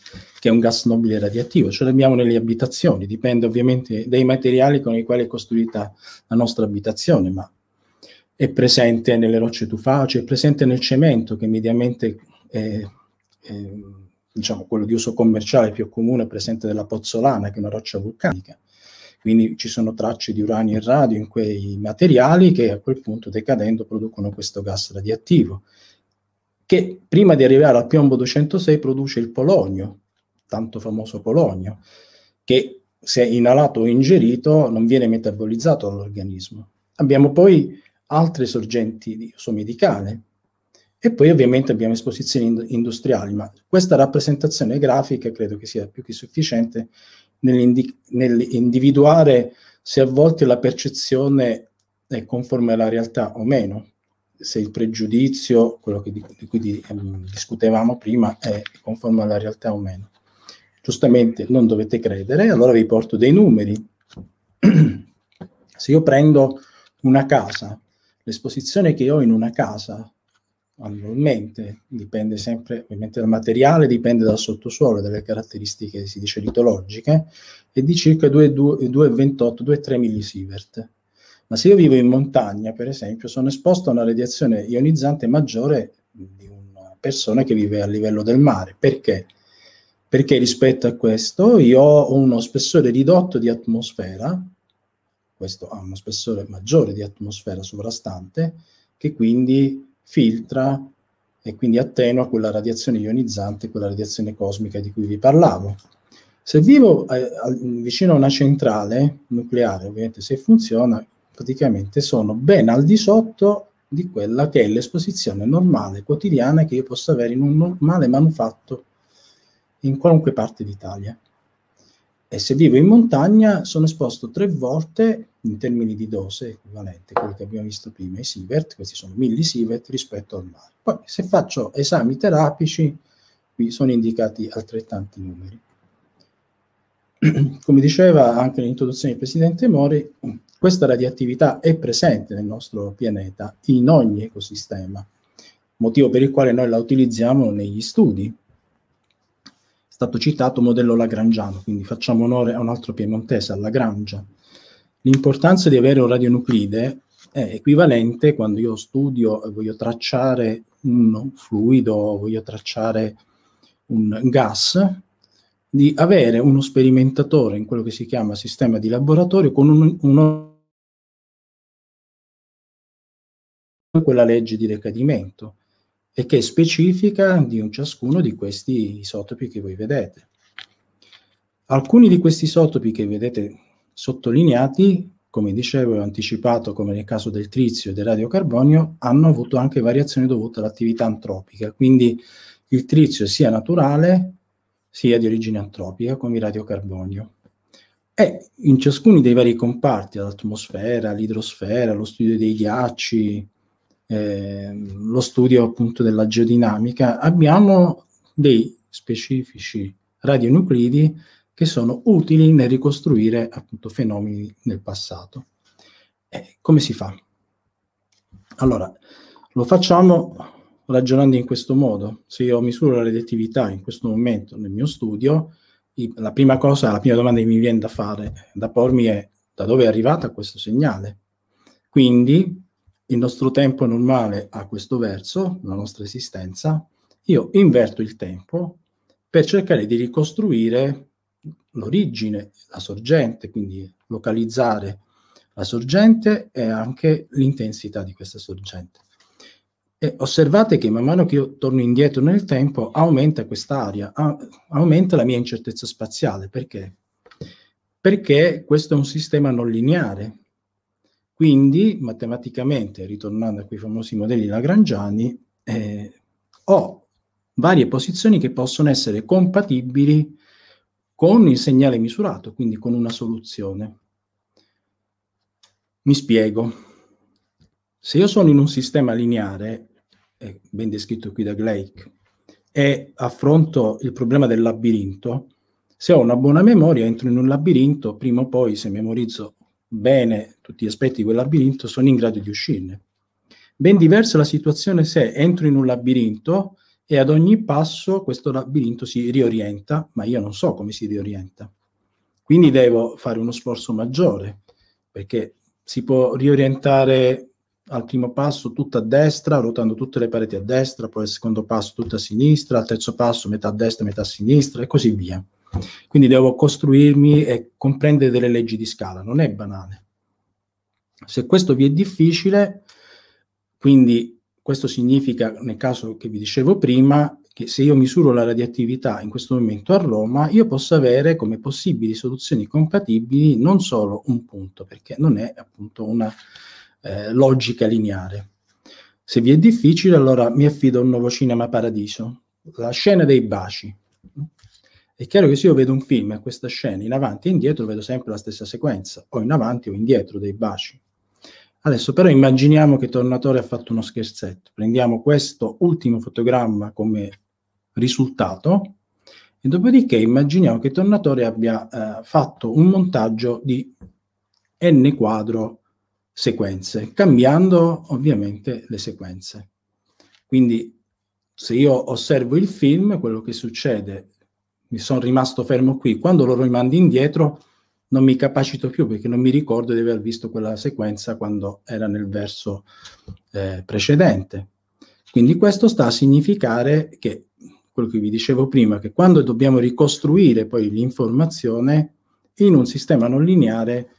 che è un gas nobile radioattivo, ce l'abbiamo nelle abitazioni, dipende ovviamente dai materiali con i quali è costruita la nostra abitazione, ma è presente nelle rocce tufacee, è presente nel cemento che mediamente è, è diciamo, quello di uso commerciale più comune, è presente nella pozzolana, che è una roccia vulcanica quindi ci sono tracce di uranio e radio in quei materiali che a quel punto decadendo producono questo gas radioattivo, che prima di arrivare al piombo 206 produce il polonio, tanto famoso polonio, che se inalato o ingerito non viene metabolizzato dall'organismo. Abbiamo poi altre sorgenti di uso medicale, e poi ovviamente abbiamo esposizioni industriali, ma questa rappresentazione grafica credo che sia più che sufficiente nell'individuare se a volte la percezione è conforme alla realtà o meno, se il pregiudizio, quello di, di cui di, ehm, discutevamo prima, è conforme alla realtà o meno. Giustamente non dovete credere, allora vi porto dei numeri. se io prendo una casa, l'esposizione che ho in una casa annualmente, dipende sempre ovviamente dal materiale, dipende dal sottosuolo, dalle caratteristiche, si dice, litologiche, è di circa 2,28-2,3 millisievert. Ma se io vivo in montagna, per esempio, sono esposto a una radiazione ionizzante maggiore di una persona che vive a livello del mare. Perché? Perché rispetto a questo io ho uno spessore ridotto di atmosfera, questo ha uno spessore maggiore di atmosfera sovrastante, che quindi filtra e quindi attenua quella radiazione ionizzante, quella radiazione cosmica di cui vi parlavo. Se vivo eh, vicino a una centrale nucleare, ovviamente se funziona, praticamente sono ben al di sotto di quella che è l'esposizione normale, quotidiana, che io posso avere in un normale manufatto in qualunque parte d'Italia. E se vivo in montagna sono esposto tre volte in termini di dose equivalente quello che abbiamo visto prima, i sievert, questi sono millisievert rispetto al mare. Poi se faccio esami terapici, qui sono indicati altrettanti numeri. Come diceva anche nell'introduzione del Presidente Mori, questa radioattività è presente nel nostro pianeta, in ogni ecosistema, motivo per il quale noi la utilizziamo negli studi, È stato citato il modello lagrangiano, quindi facciamo onore a un altro piemontese, alla Lagrangia. L'importanza di avere un radionuclide è equivalente quando io studio e voglio tracciare un fluido, voglio tracciare un gas, di avere uno sperimentatore in quello che si chiama sistema di laboratorio con un, quella legge di decadimento e che è specifica di un ciascuno di questi isotopi che voi vedete. Alcuni di questi isotopi che vedete sottolineati, come dicevo e ho anticipato, come nel caso del trizio e del radiocarbonio, hanno avuto anche variazioni dovute all'attività antropica. Quindi il trizio sia naturale sia di origine antropica, come il radiocarbonio. E in ciascuno dei vari comparti, l'atmosfera, l'idrosfera, lo studio dei ghiacci, eh, lo studio appunto della geodinamica, abbiamo dei specifici radionuclidi che sono utili nel ricostruire appunto fenomeni nel passato. E come si fa? Allora, lo facciamo ragionando in questo modo. Se io misuro la redditività in questo momento nel mio studio, la prima cosa, la prima domanda che mi viene da fare, da pormi è da dove è arrivata questo segnale. Quindi il nostro tempo normale a questo verso, la nostra esistenza, io inverto il tempo per cercare di ricostruire l'origine, la sorgente, quindi localizzare la sorgente e anche l'intensità di questa sorgente. E osservate che man mano che io torno indietro nel tempo aumenta quest'area, aumenta la mia incertezza spaziale. Perché? Perché questo è un sistema non lineare. Quindi, matematicamente, ritornando a quei famosi modelli lagrangiani, eh, ho varie posizioni che possono essere compatibili con il segnale misurato, quindi con una soluzione. Mi spiego. Se io sono in un sistema lineare, ben descritto qui da Glake, e affronto il problema del labirinto, se ho una buona memoria entro in un labirinto, prima o poi, se memorizzo bene tutti gli aspetti di quel labirinto, sono in grado di uscirne. Ben diversa la situazione se entro in un labirinto e ad ogni passo questo labirinto si riorienta, ma io non so come si riorienta. Quindi devo fare uno sforzo maggiore, perché si può riorientare al primo passo tutto a destra, ruotando tutte le pareti a destra, poi al secondo passo tutto a sinistra, al terzo passo metà a destra, metà a sinistra e così via. Quindi devo costruirmi e comprendere delle leggi di scala, non è banale. Se questo vi è difficile, quindi questo significa, nel caso che vi dicevo prima, che se io misuro la radioattività in questo momento a Roma, io posso avere come possibili soluzioni compatibili non solo un punto, perché non è appunto una eh, logica lineare. Se vi è difficile, allora mi affido a un nuovo cinema paradiso, la scena dei baci. È chiaro che se io vedo un film a questa scena in avanti e indietro vedo sempre la stessa sequenza, o in avanti o indietro dei baci. Adesso però immaginiamo che Tornatore ha fatto uno scherzetto. Prendiamo questo ultimo fotogramma come risultato e dopodiché immaginiamo che Tornatore abbia eh, fatto un montaggio di n quadro sequenze, cambiando ovviamente le sequenze. Quindi se io osservo il film, quello che succede, mi sono rimasto fermo qui, quando lo rimando indietro non mi capacito più perché non mi ricordo di aver visto quella sequenza quando era nel verso eh, precedente. Quindi questo sta a significare che quello che vi dicevo prima, che quando dobbiamo ricostruire poi l'informazione in un sistema non lineare,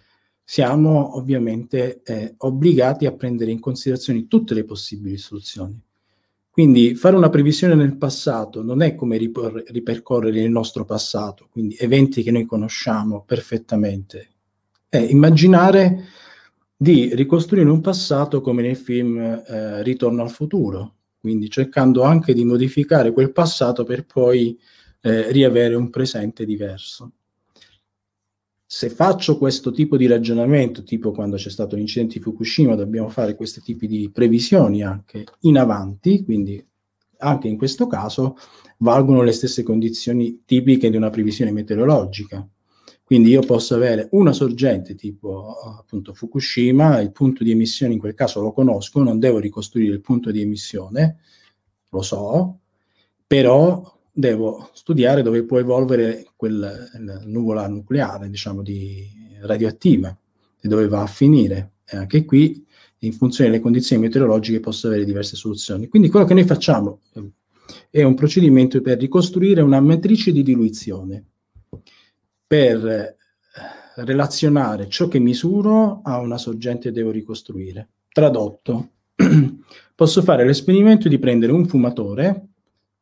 siamo ovviamente eh, obbligati a prendere in considerazione tutte le possibili soluzioni. Quindi fare una previsione nel passato non è come ripor- ripercorrere il nostro passato, quindi eventi che noi conosciamo perfettamente, è immaginare di ricostruire un passato come nel film eh, Ritorno al futuro, quindi cercando anche di modificare quel passato per poi eh, riavere un presente diverso se faccio questo tipo di ragionamento, tipo quando c'è stato l'incidente di Fukushima, dobbiamo fare questi tipi di previsioni anche in avanti, quindi anche in questo caso valgono le stesse condizioni tipiche di una previsione meteorologica. Quindi io posso avere una sorgente tipo appunto Fukushima, il punto di emissione in quel caso lo conosco, non devo ricostruire il punto di emissione, lo so, però devo studiare dove può evolvere quella nuvola nucleare, diciamo, di radioattiva e dove va a finire. E anche qui, in funzione delle condizioni meteorologiche, posso avere diverse soluzioni. Quindi quello che noi facciamo ehm, è un procedimento per ricostruire una matrice di diluizione, per eh, relazionare ciò che misuro a una sorgente che devo ricostruire. Tradotto, posso fare l'esperimento di prendere un fumatore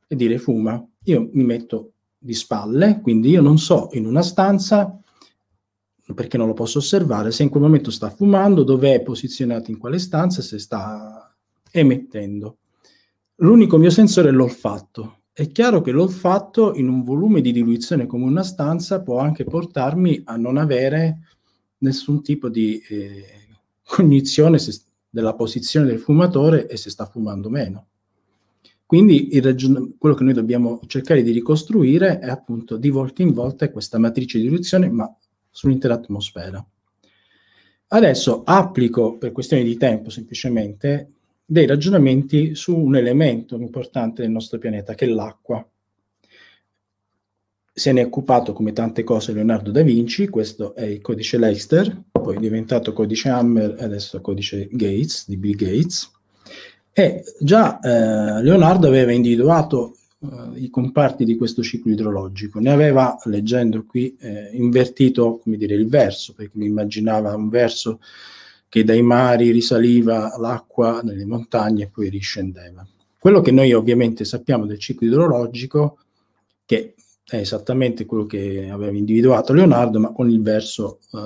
e dire fuma, io mi metto di spalle, quindi io non so in una stanza perché non lo posso osservare, se in quel momento sta fumando, dove è posizionato, in quale stanza, se sta emettendo. L'unico mio sensore è l'olfatto. È chiaro che l'olfatto in un volume di diluizione come una stanza può anche portarmi a non avere nessun tipo di eh, cognizione se, della posizione del fumatore e se sta fumando o meno. Quindi ragion- quello che noi dobbiamo cercare di ricostruire è appunto di volta in volta questa matrice di riduzione, ma sull'intera atmosfera. Adesso applico, per questione di tempo semplicemente, dei ragionamenti su un elemento importante del nostro pianeta, che è l'acqua. Se ne è occupato, come tante cose, Leonardo da Vinci, questo è il codice Leicester, poi è diventato codice Hammer e adesso codice Gates, di Bill Gates e già eh, Leonardo aveva individuato eh, i comparti di questo ciclo idrologico, ne aveva, leggendo qui, eh, invertito come dire, il verso, perché mi immaginava un verso che dai mari risaliva l'acqua nelle montagne e poi riscendeva. Quello che noi ovviamente sappiamo del ciclo idrologico, che è esattamente quello che aveva individuato Leonardo, ma con il verso eh,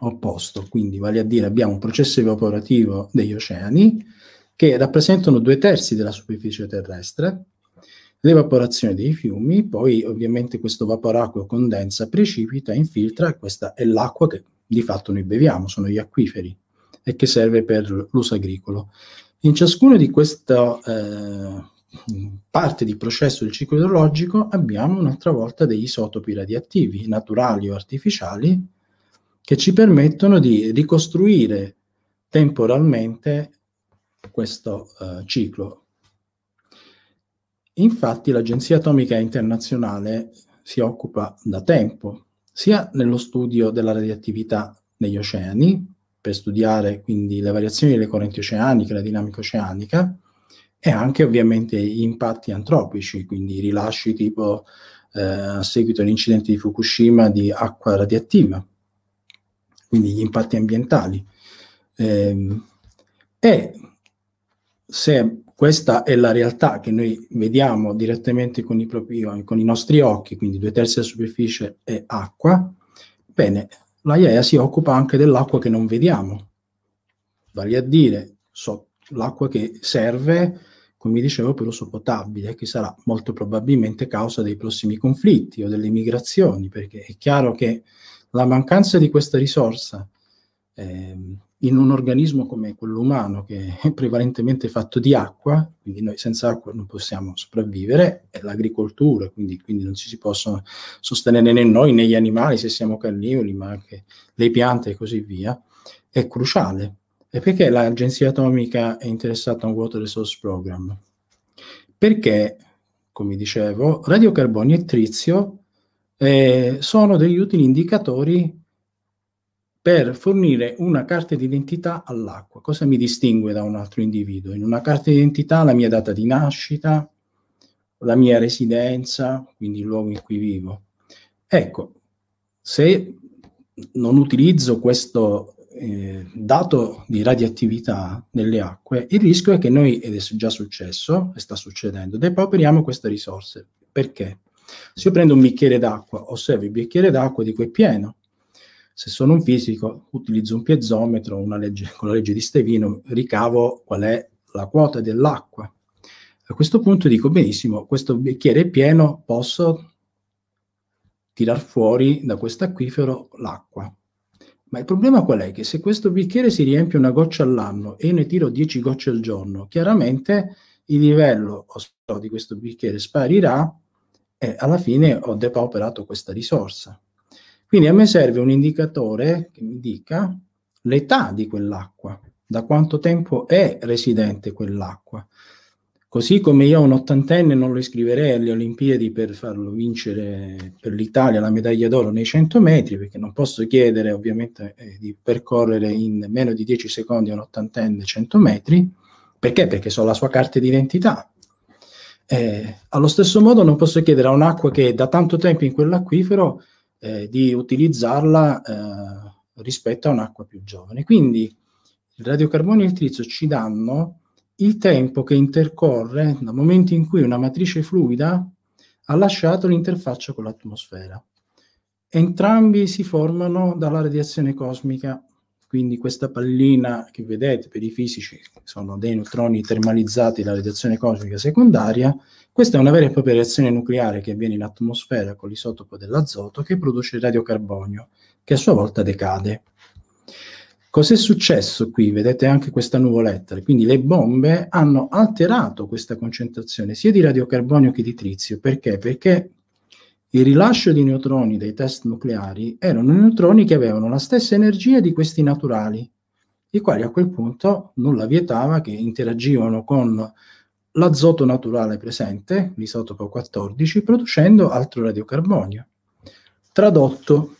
opposto, quindi vale a dire abbiamo un processo evaporativo degli oceani che rappresentano due terzi della superficie terrestre, l'evaporazione dei fiumi, poi ovviamente questo vaporacqua condensa, precipita, infiltra questa è l'acqua che di fatto noi beviamo, sono gli acquiferi e che serve per l'uso agricolo. In ciascuna di queste eh, parti di processo del ciclo idrologico abbiamo un'altra volta degli isotopi radioattivi naturali o artificiali che ci permettono di ricostruire temporalmente questo eh, ciclo. Infatti l'Agenzia Atomica Internazionale si occupa da tempo, sia nello studio della radioattività negli oceani, per studiare quindi le variazioni delle correnti oceaniche, la dinamica oceanica, e anche ovviamente gli impatti antropici, quindi rilasci tipo eh, a seguito dell'incidente di Fukushima di acqua radioattiva quindi gli impatti ambientali. Eh, e se questa è la realtà che noi vediamo direttamente con i, propri, con i nostri occhi, quindi due terzi della superficie è acqua, bene, l'AIEA si occupa anche dell'acqua che non vediamo, vale a dire so, l'acqua che serve, come dicevo, per l'uso potabile, che sarà molto probabilmente causa dei prossimi conflitti o delle migrazioni, perché è chiaro che la mancanza di questa risorsa eh, in un organismo come quello umano, che è prevalentemente fatto di acqua, quindi noi senza acqua non possiamo sopravvivere, è l'agricoltura, quindi, quindi non ci si possono sostenere né noi né gli animali se siamo carnivori, ma anche le piante e così via, è cruciale. E perché l'Agenzia Atomica è interessata a un Water Resource Program? Perché, come dicevo, radiocarboni e trizio eh, sono degli utili indicatori per fornire una carta d'identità all'acqua. Cosa mi distingue da un altro individuo? In una carta d'identità la mia data di nascita, la mia residenza, quindi il luogo in cui vivo. Ecco, se non utilizzo questo eh, dato di radioattività nelle acque, il rischio è che noi, ed è già successo, e sta succedendo, depauperiamo queste risorse. Perché? Se io prendo un bicchiere d'acqua, osservo il bicchiere d'acqua e dico è pieno. Se sono un fisico, utilizzo un piezometro, una legge, con la legge di Stevino, ricavo qual è la quota dell'acqua. A questo punto dico benissimo, questo bicchiere è pieno, posso tirar fuori da questo acquifero l'acqua. Ma il problema qual è? Che se questo bicchiere si riempie una goccia all'anno e ne tiro 10 gocce al giorno, chiaramente il livello di questo bicchiere sparirà e alla fine ho depauperato questa risorsa. Quindi a me serve un indicatore che mi dica l'età di quell'acqua, da quanto tempo è residente quell'acqua. Così come io un ottantenne non lo iscriverei alle Olimpiadi per farlo vincere per l'Italia la medaglia d'oro nei 100 metri, perché non posso chiedere ovviamente eh, di percorrere in meno di 10 secondi un ottantenne 100 metri, perché? Perché so la sua carta d'identità, eh, allo stesso modo non posso chiedere a un'acqua che è da tanto tempo in quell'acquifero eh, di utilizzarla eh, rispetto a un'acqua più giovane. Quindi il radiocarbonio e il trizio ci danno il tempo che intercorre dal momento in cui una matrice fluida ha lasciato l'interfaccia con l'atmosfera. Entrambi si formano dalla radiazione cosmica quindi questa pallina che vedete per i fisici sono dei neutroni termalizzati dalla radiazione cosmica secondaria. Questa è una vera e propria reazione nucleare che avviene in atmosfera con l'isotopo dell'azoto che produce il radiocarbonio, che a sua volta decade. Cos'è successo qui? Vedete anche questa nuvoletta. Quindi le bombe hanno alterato questa concentrazione sia di radiocarbonio che di trizio. Perché? Perché il rilascio di neutroni dai test nucleari erano neutroni che avevano la stessa energia di questi naturali, i quali a quel punto nulla vietava che interagivano con l'azoto naturale presente, l'isotopo 14, producendo altro radiocarbonio. Tradotto,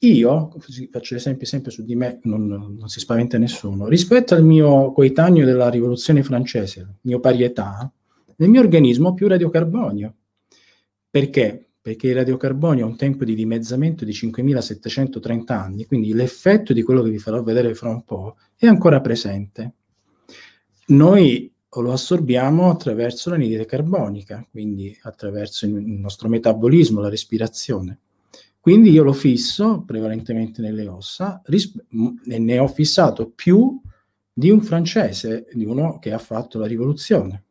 io, faccio l'esempio sempre su di me, non, non, si spaventa nessuno, rispetto al mio coetaneo della rivoluzione francese, mio pari età, nel mio organismo ho più radiocarbonio, perché perché il radiocarbonio ha un tempo di dimezzamento di 5.730 anni, quindi l'effetto di quello che vi farò vedere fra un po' è ancora presente. Noi lo assorbiamo attraverso l'anidride carbonica, quindi attraverso il nostro metabolismo, la respirazione. Quindi io lo fisso prevalentemente nelle ossa e ne ho fissato più di un francese, di uno che ha fatto la rivoluzione.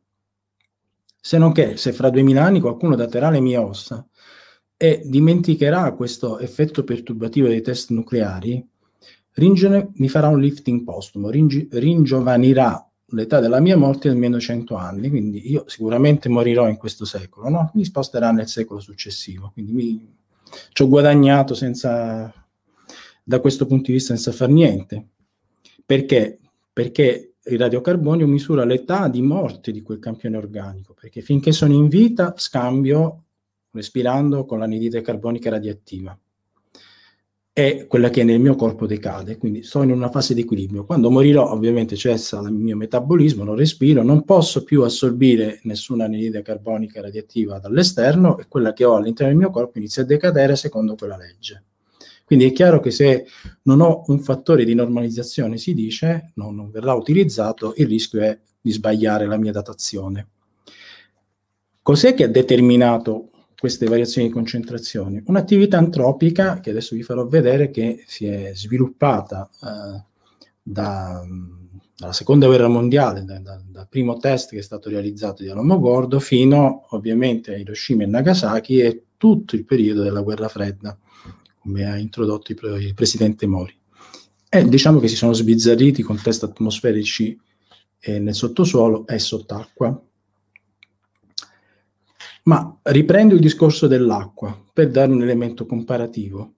Se non che se fra duemila anni qualcuno daterà le mie ossa e dimenticherà questo effetto perturbativo dei test nucleari, ringione, mi farà un lifting postumo, ringi, ringiovanirà l'età della mia morte almeno 100 anni, quindi io sicuramente morirò in questo secolo, no? mi sposterà nel secolo successivo, quindi mi, ci ho guadagnato senza, da questo punto di vista senza far niente. Perché? Perché il radiocarbonio misura l'età di morte di quel campione organico, perché finché sono in vita scambio respirando con l'anidride carbonica radioattiva. È quella che nel mio corpo decade, quindi sono in una fase di equilibrio. Quando morirò, ovviamente cessa il mio metabolismo, non respiro, non posso più assorbire nessuna anidride carbonica radioattiva dall'esterno e quella che ho all'interno del mio corpo inizia a decadere secondo quella legge. Quindi è chiaro che se non ho un fattore di normalizzazione, si dice, non, non verrà utilizzato, il rischio è di sbagliare la mia datazione. Cos'è che ha determinato queste variazioni di concentrazione. Un'attività antropica, che adesso vi farò vedere, che si è sviluppata eh, da, dalla seconda guerra mondiale, da, da, dal primo test che è stato realizzato di Alamo Gordo, fino ovviamente a Hiroshima e Nagasaki e tutto il periodo della guerra fredda, come ha introdotto il, il presidente Mori. E diciamo che si sono sbizzarriti con test atmosferici eh, nel sottosuolo e sott'acqua. Ma riprendo il discorso dell'acqua per dare un elemento comparativo.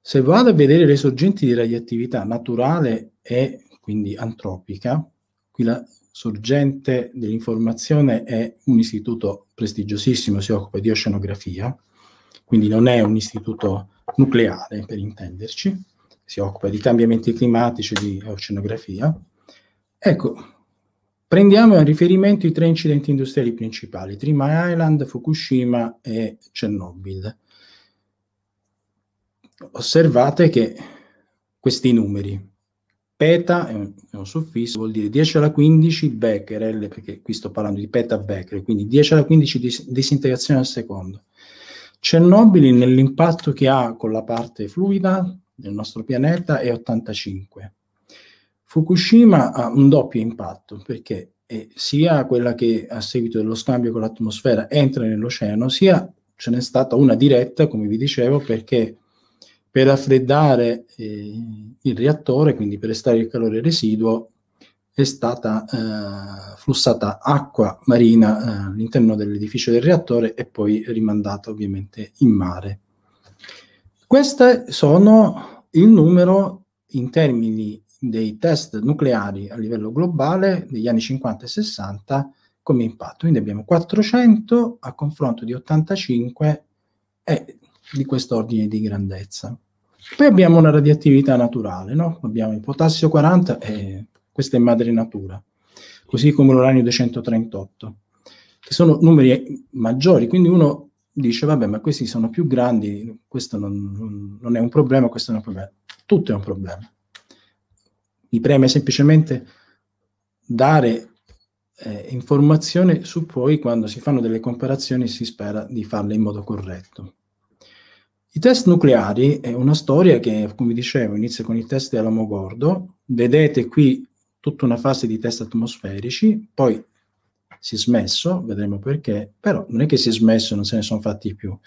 Se vado a vedere le sorgenti di radioattività naturale e quindi antropica, qui la sorgente dell'informazione è un istituto prestigiosissimo, si occupa di oceanografia, quindi non è un istituto nucleare per intenderci, si occupa di cambiamenti climatici, di oceanografia. Ecco, Prendiamo a riferimento i tre incidenti industriali principali, Trima Island, Fukushima e Chernobyl. Osservate che questi numeri, peta è un, è un, suffisso, vuol dire 10 alla 15 becquerel, perché qui sto parlando di peta becquerel, quindi 10 alla 15 dis- disintegrazione al secondo. Chernobyl nell'impatto che ha con la parte fluida del nostro pianeta è 85. Fukushima ha un doppio impatto perché sia quella che a seguito dello scambio con l'atmosfera entra nell'oceano, sia ce n'è stata una diretta, come vi dicevo, perché per raffreddare eh, il reattore, quindi per restare il calore residuo, è stata eh, flussata acqua marina eh, all'interno dell'edificio del reattore e poi rimandata ovviamente in mare. Queste sono il numero in termini dei test nucleari a livello globale negli anni 50 e 60 come impatto. Quindi abbiamo 400 a confronto di 85 e di quest'ordine di grandezza. Poi abbiamo una radioattività naturale, no? abbiamo il potassio 40 e questa è madre natura, così come l'uranio 238, che sono numeri maggiori, quindi uno dice vabbè ma questi sono più grandi, questo non, non è un problema, questo è un problema. Tutto è un problema. Mi preme semplicemente dare eh, informazione su poi quando si fanno delle comparazioni si spera di farle in modo corretto. I test nucleari è una storia che, come dicevo, inizia con il test dell'omogordo. Vedete qui tutta una fase di test atmosferici, poi si è smesso, vedremo perché, però non è che si è smesso, e non se ne sono fatti più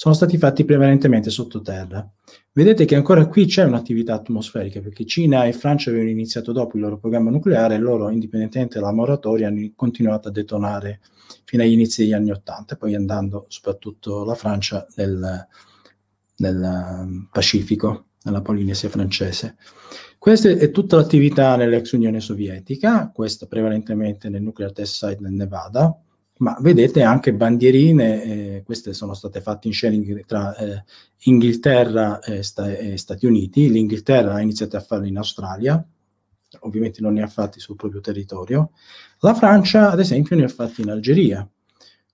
sono stati fatti prevalentemente sottoterra. Vedete che ancora qui c'è un'attività atmosferica, perché Cina e Francia avevano iniziato dopo il loro programma nucleare e loro, indipendentemente dalla moratoria, hanno continuato a detonare fino agli inizi degli anni Ottanta, poi andando soprattutto la Francia nel, nel ehm, Pacifico, nella Polinesia francese. Questa è tutta l'attività nell'ex Unione Sovietica, questa prevalentemente nel nuclear test site nel Nevada, ma vedete anche bandierine, eh, queste sono state fatte in sharing tra eh, Inghilterra e, sta, e, Stati Uniti, l'Inghilterra ha iniziato a farlo in Australia, ovviamente non ne ha fatti sul proprio territorio, la Francia ad esempio ne ha fatti in Algeria.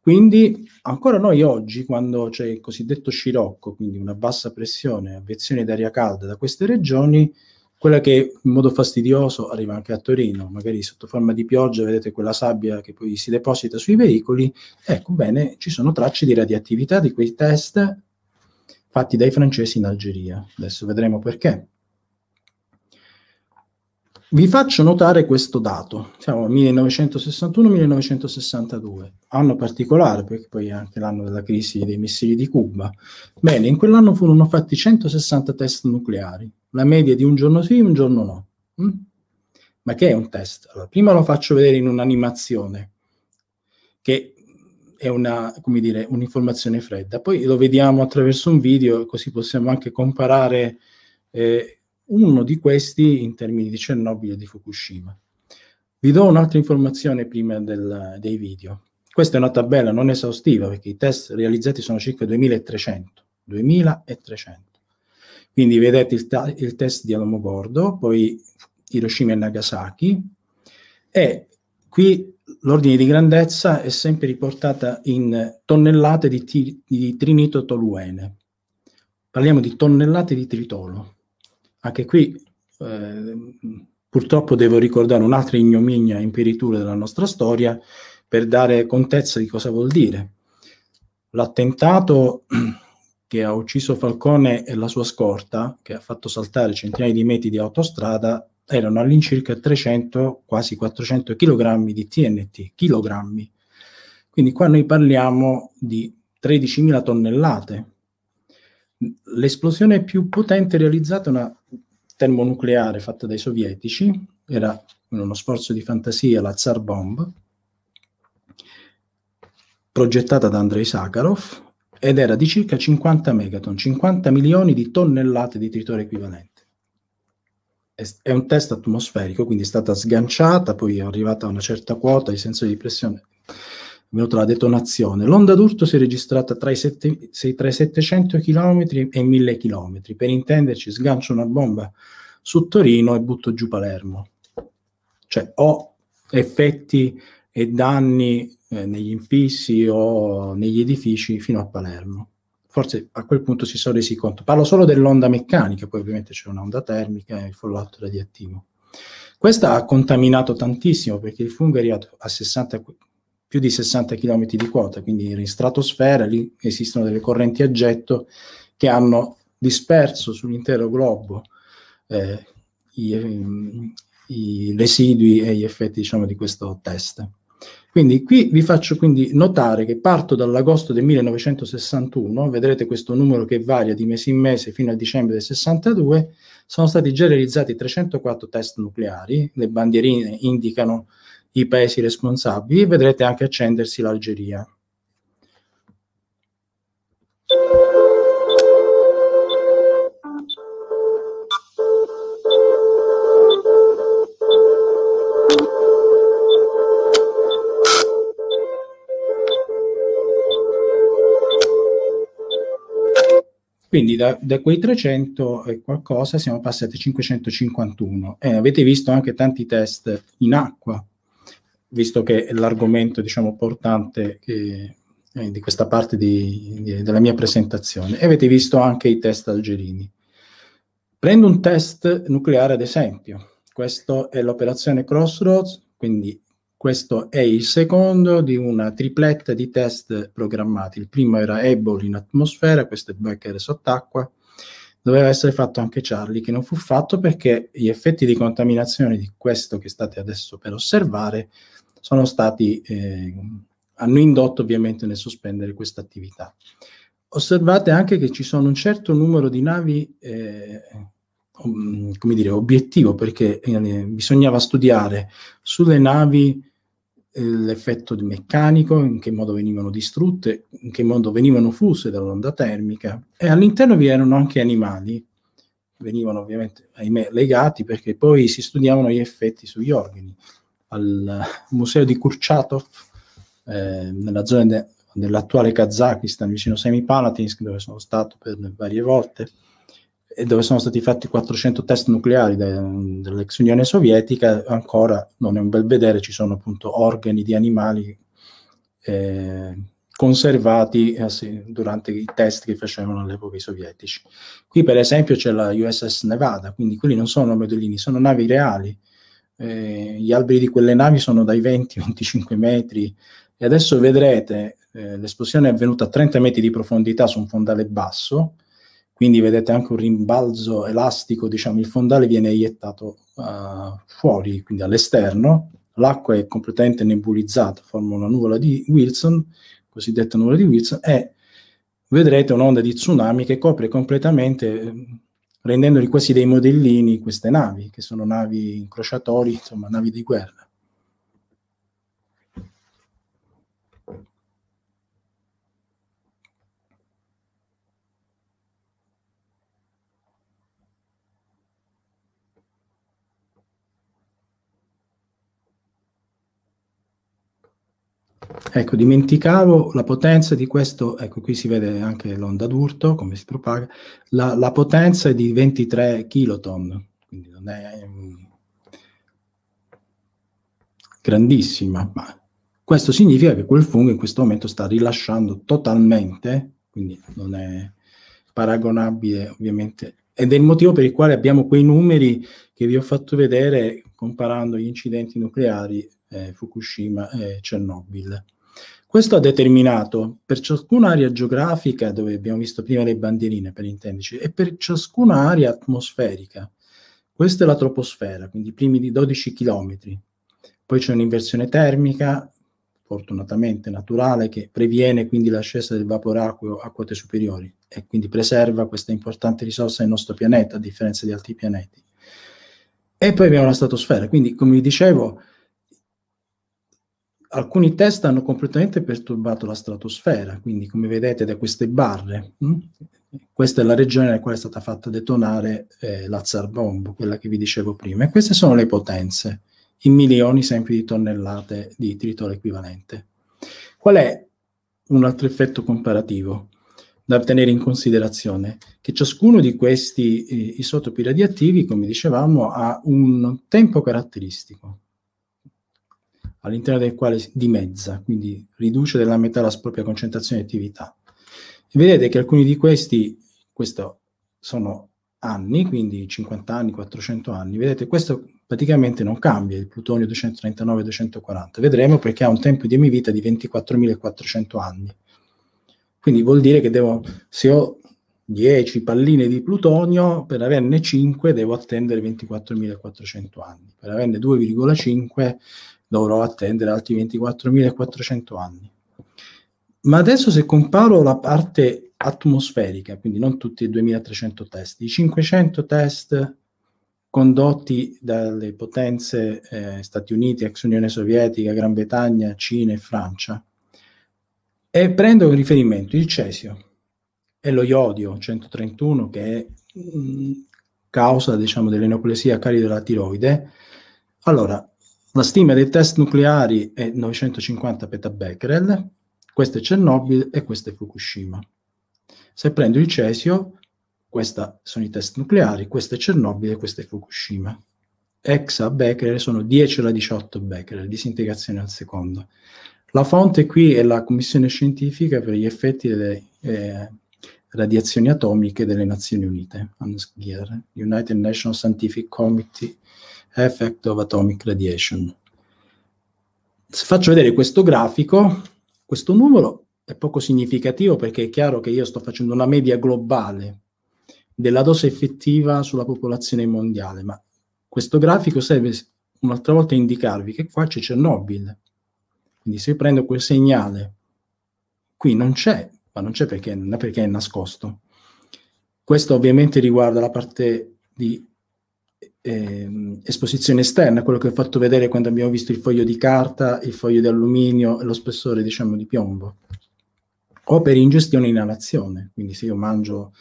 Quindi ancora noi oggi, quando c'è il cosiddetto scirocco, quindi una bassa pressione, aviezione d'aria calda da queste regioni, quella che in modo fastidioso arriva anche a Torino, magari sotto forma di pioggia, vedete quella sabbia che poi si deposita sui veicoli, ecco bene, ci sono tracce di radioattività di quei test fatti dai francesi in Algeria. Adesso vedremo perché. Vi faccio notare questo dato, siamo 1961-1962, anno particolare perché poi è anche l'anno della crisi dei missili di Cuba. Bene, in quell'anno furono fatti 160 test nucleari, la media di un giorno sì e un giorno no. Mm? Ma che è un test? Allora, prima lo faccio vedere in un'animazione, che è una, dire, un'informazione fredda, poi lo vediamo attraverso un video così possiamo anche comparare... Eh, uno di questi in termini di Chernobyl e di Fukushima. Vi do un'altra informazione prima del, dei video. Questa è una tabella non esaustiva perché i test realizzati sono circa 2300. 2300. Quindi vedete il, ta- il test di Alamogordo, poi Hiroshima e Nagasaki e qui l'ordine di grandezza è sempre riportata in tonnellate di, ti- di trinito toluene. Parliamo di tonnellate di tritolo anche qui eh, purtroppo devo ricordare un'altra ignominia imperitura della nostra storia per dare contezza di cosa vuol dire. L'attentato che ha ucciso Falcone e la sua scorta, che ha fatto saltare centinaia di metri di autostrada, erano all'incirca 300, quasi 400 kg di TNT, chilogrammi. Quindi qua noi parliamo di 13.000 tonnellate. L'esplosione più potente realizzata è una termonucleare fatta dai sovietici, era in uno sforzo di fantasia la Tsar Bomb, progettata da Andrei Sakharov ed era di circa 50 megaton, 50 milioni di tonnellate di tritore equivalente. È un test atmosferico, quindi è stata sganciata, poi è arrivata a una certa quota, i sensori di pressione tra la detonazione. L'onda d'urto si è registrata tra i, sette, tra i 700 km e i 1000 km. Per intenderci, sgancio una bomba su Torino e butto giù Palermo. Cioè, ho effetti e danni eh, negli infissi o negli edifici fino a Palermo. Forse a quel punto si sono resi conto. Parlo solo dell'onda meccanica, poi ovviamente c'è un'onda termica e il fallout radioattivo. Questa ha contaminato tantissimo perché il fungo è arrivato a 60 più di 60 km di quota, quindi in stratosfera lì esistono delle correnti a getto che hanno disperso sull'intero globo eh, i, i, residui e gli effetti diciamo, di questo test. Quindi qui vi faccio quindi notare che parto dall'agosto del 1961, vedrete questo numero che varia di mese in mese fino a dicembre del 62, sono stati già realizzati 304 test nucleari, le bandierine indicano i paesi responsabili, vedrete anche accendersi l'Algeria. Quindi da, da, quei 300 e qualcosa siamo passati a 551 e eh, avete visto anche tanti test in acqua visto che è l'argomento diciamo, portante che, eh, di questa parte di, di, della mia presentazione, e avete visto anche i test algerini. Prendo un test nucleare ad esempio, questa è l'operazione Crossroads, quindi questo è il secondo di una tripletta di test programmati. Il primo era Ebol in atmosfera, questo è Becker sott'acqua. Doveva essere fatto anche Charlie, che non fu fatto perché gli effetti di contaminazione di questo che state adesso per osservare sono stati, eh, hanno indotto ovviamente nel sospendere questa attività. Osservate anche che ci sono un certo numero di navi, eh, come dire, obiettivo, perché eh, bisognava studiare sulle navi eh, l'effetto meccanico, in che modo venivano distrutte, in che modo venivano fuse dall'onda termica e all'interno vi erano anche animali, venivano ovviamente ahimè, legati perché poi si studiavano gli effetti sugli organi al museo di Kurchatov, eh, nella zona de- dell'attuale Kazakistan, vicino a Semipalatinsk, dove sono stato per varie volte, e dove sono stati fatti 400 test nucleari de- dell'ex Unione Sovietica, ancora non è un bel vedere, ci sono appunto organi di animali eh, conservati eh, sì, durante i test che facevano all'epoca i sovietici. Qui per esempio c'è la USS Nevada, quindi quelli non sono modellini, sono navi reali, eh, gli alberi di quelle navi sono dai 20-25 metri e adesso vedrete eh, l'esplosione è avvenuta a 30 metri di profondità su un fondale basso, quindi vedete anche un rimbalzo elastico, diciamo il fondale viene iettato uh, eh, fuori, quindi all'esterno, l'acqua è completamente nebulizzata, forma una nuvola di Wilson, cosiddetta nuvola di Wilson, e vedrete un'onda di tsunami che copre completamente eh, rendendoli quasi dei modellini queste navi, che sono navi incrociatori, insomma navi di guerra. Ecco, dimenticavo la potenza di questo, ecco qui si vede anche l'onda d'urto, come si propaga, la, la potenza è di 23 kiloton, quindi non è um, grandissima, ma questo significa che quel fungo in questo momento sta rilasciando totalmente, quindi non è paragonabile ovviamente, ed è il motivo per il quale abbiamo quei numeri che vi ho fatto vedere comparando gli incidenti nucleari eh, Fukushima e Chernobyl. Questo ha determinato per ciascun'area geografica, dove abbiamo visto prima le bandierine per intenderci, e per ciascun'area atmosferica. Questa è la troposfera, quindi i primi di 12 km. Poi c'è un'inversione termica, fortunatamente naturale, che previene quindi l'ascesa del vapore acqueo a quote superiori e quindi preserva questa importante risorsa del nostro pianeta, a differenza di altri pianeti. E poi abbiamo la stratosfera, quindi come vi dicevo, alcuni test hanno completamente perturbato la stratosfera, quindi come vedete da queste barre, mh? Mm, questa è la regione nella quale è stata fatta detonare eh, la Tsar Bomb, quella che vi dicevo prima, e queste sono le potenze, in milioni sempre di tonnellate di tritolo equivalente. Qual è un altro effetto comparativo da tenere in considerazione? Che ciascuno di questi eh, isotopi radioattivi, come dicevamo, ha un tempo caratteristico, all'interno del quale dimezza, quindi riduce della metà la propria concentrazione di attività. E vedete che alcuni di questi, questo sono anni, quindi 50 anni, 400 anni, vedete questo praticamente non cambia, il plutonio 239-240, vedremo perché ha un tempo di emivita di 24.400 anni. Quindi vuol dire che devo, se ho 10 palline di plutonio, per averne 5 devo attendere 24.400 anni, per averne 2,5 dovrò attendere altri 24.400 anni. Ma adesso se comparo la parte atmosferica, quindi non tutti i 2.300 test, i 500 test condotti dalle potenze eh, Stati Uniti, ex Unione Sovietica, Gran Bretagna, Cina e Francia, e prendo in riferimento il cesio e lo iodio 131 che è mh, mm, causa diciamo, dell'enoplessia a carico della tiroide. Allora, la stima dei test nucleari è 950 petabecquerel, questo è Chernobyl e questo è Fukushima. Se prendo il cesio, questi sono i test nucleari, questo è Chernobyl e questo è Fukushima. Exa becquerel sono 10 alla 18 becquerel, disintegrazione al secondo. La fonte qui è la Commissione scientifica per gli effetti delle eh, radiazioni atomiche delle Nazioni Unite, United Nations Scientific Committee Effect of Atomic Radiation. Se faccio vedere questo grafico, questo numero è poco significativo perché è chiaro che io sto facendo una media globale della dose effettiva sulla popolazione mondiale, ma questo grafico serve un'altra volta a indicarvi che qua c'è Chernobyl. Quindi se prendo quel segnale, qui non c'è, ma non c'è perché, perché è nascosto. Questo ovviamente riguarda la parte di eh, esposizione esterna, quello che ho fatto vedere quando abbiamo visto il foglio di carta, il foglio di alluminio e lo spessore diciamo di piombo, o per ingestione e inalazione, quindi se io mangio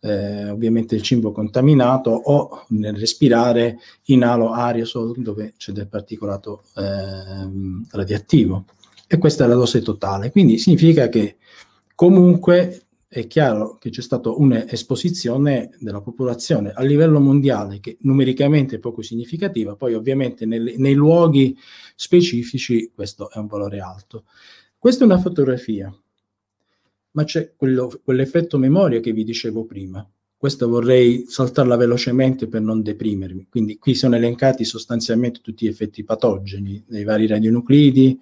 eh, ovviamente il cibo contaminato o nel respirare inalo aria solo dove c'è del particolato eh, radioattivo e questa è la dose totale, quindi significa che comunque è chiaro che c'è stata un'esposizione della popolazione a livello mondiale che numericamente è poco significativa, poi ovviamente nel, nei luoghi specifici questo è un valore alto. Questa è una fotografia, ma c'è quello, quell'effetto memoria che vi dicevo prima. Questa vorrei saltarla velocemente per non deprimermi. Quindi qui sono elencati sostanzialmente tutti gli effetti patogeni, dei vari radionuclidi,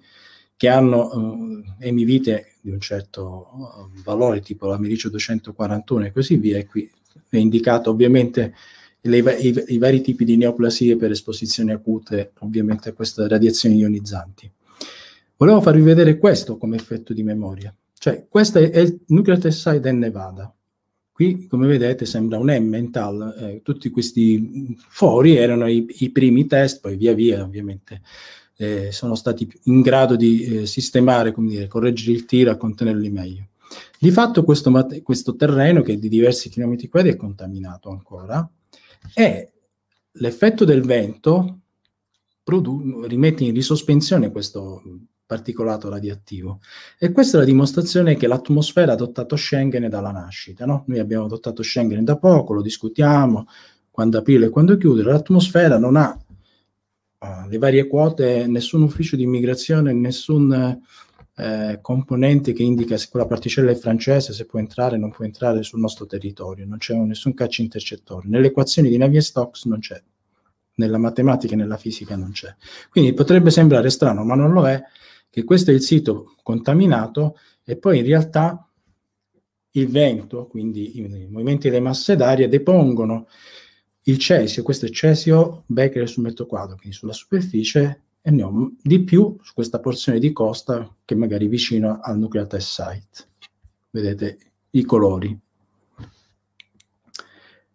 che hanno um, eh, emivite di un certo eh, valore, tipo la Mericio 241 e così via, e qui è indicato ovviamente le, i, i, vari tipi di neoplasie per esposizioni acute, ovviamente a queste radiazioni ionizzanti. Volevo farvi vedere questo come effetto di memoria, cioè questo è il nucleo tessile del Nevada. Qui, come vedete, sembra un M in eh, tutti questi fori erano i, i primi test, poi via via, ovviamente, eh, sono stati in grado di eh, sistemare, come dire, correggere il tiro e contenerli meglio. Di fatto questo, questo terreno, che è di diversi chilometri quadri, è contaminato ancora e l'effetto del vento produ- rimette in risospensione questo particolato radioattivo. E questa è la dimostrazione che l'atmosfera ha adottato Schengen dalla nascita. No? Noi abbiamo adottato Schengen da poco, lo discutiamo, quando aprire e quando chiudere. L'atmosfera non ha le varie quote, nessun ufficio di immigrazione, nessun eh, componente che indica se quella particella è francese, se può entrare o non può entrare sul nostro territorio, non c'è nessun caccia intercettore. Nelle equazioni di Navier Stokes non c'è, nella matematica e nella fisica non c'è. Quindi potrebbe sembrare strano, ma non lo è, che questo è il sito contaminato e poi in realtà il vento, quindi i, i movimenti delle masse d'aria, depongono il cesio, questo è cesio becquerel sul metro quadro, quindi sulla superficie, e ne ho di più su questa porzione di costa che magari vicino al nuclear test site. Vedete i colori.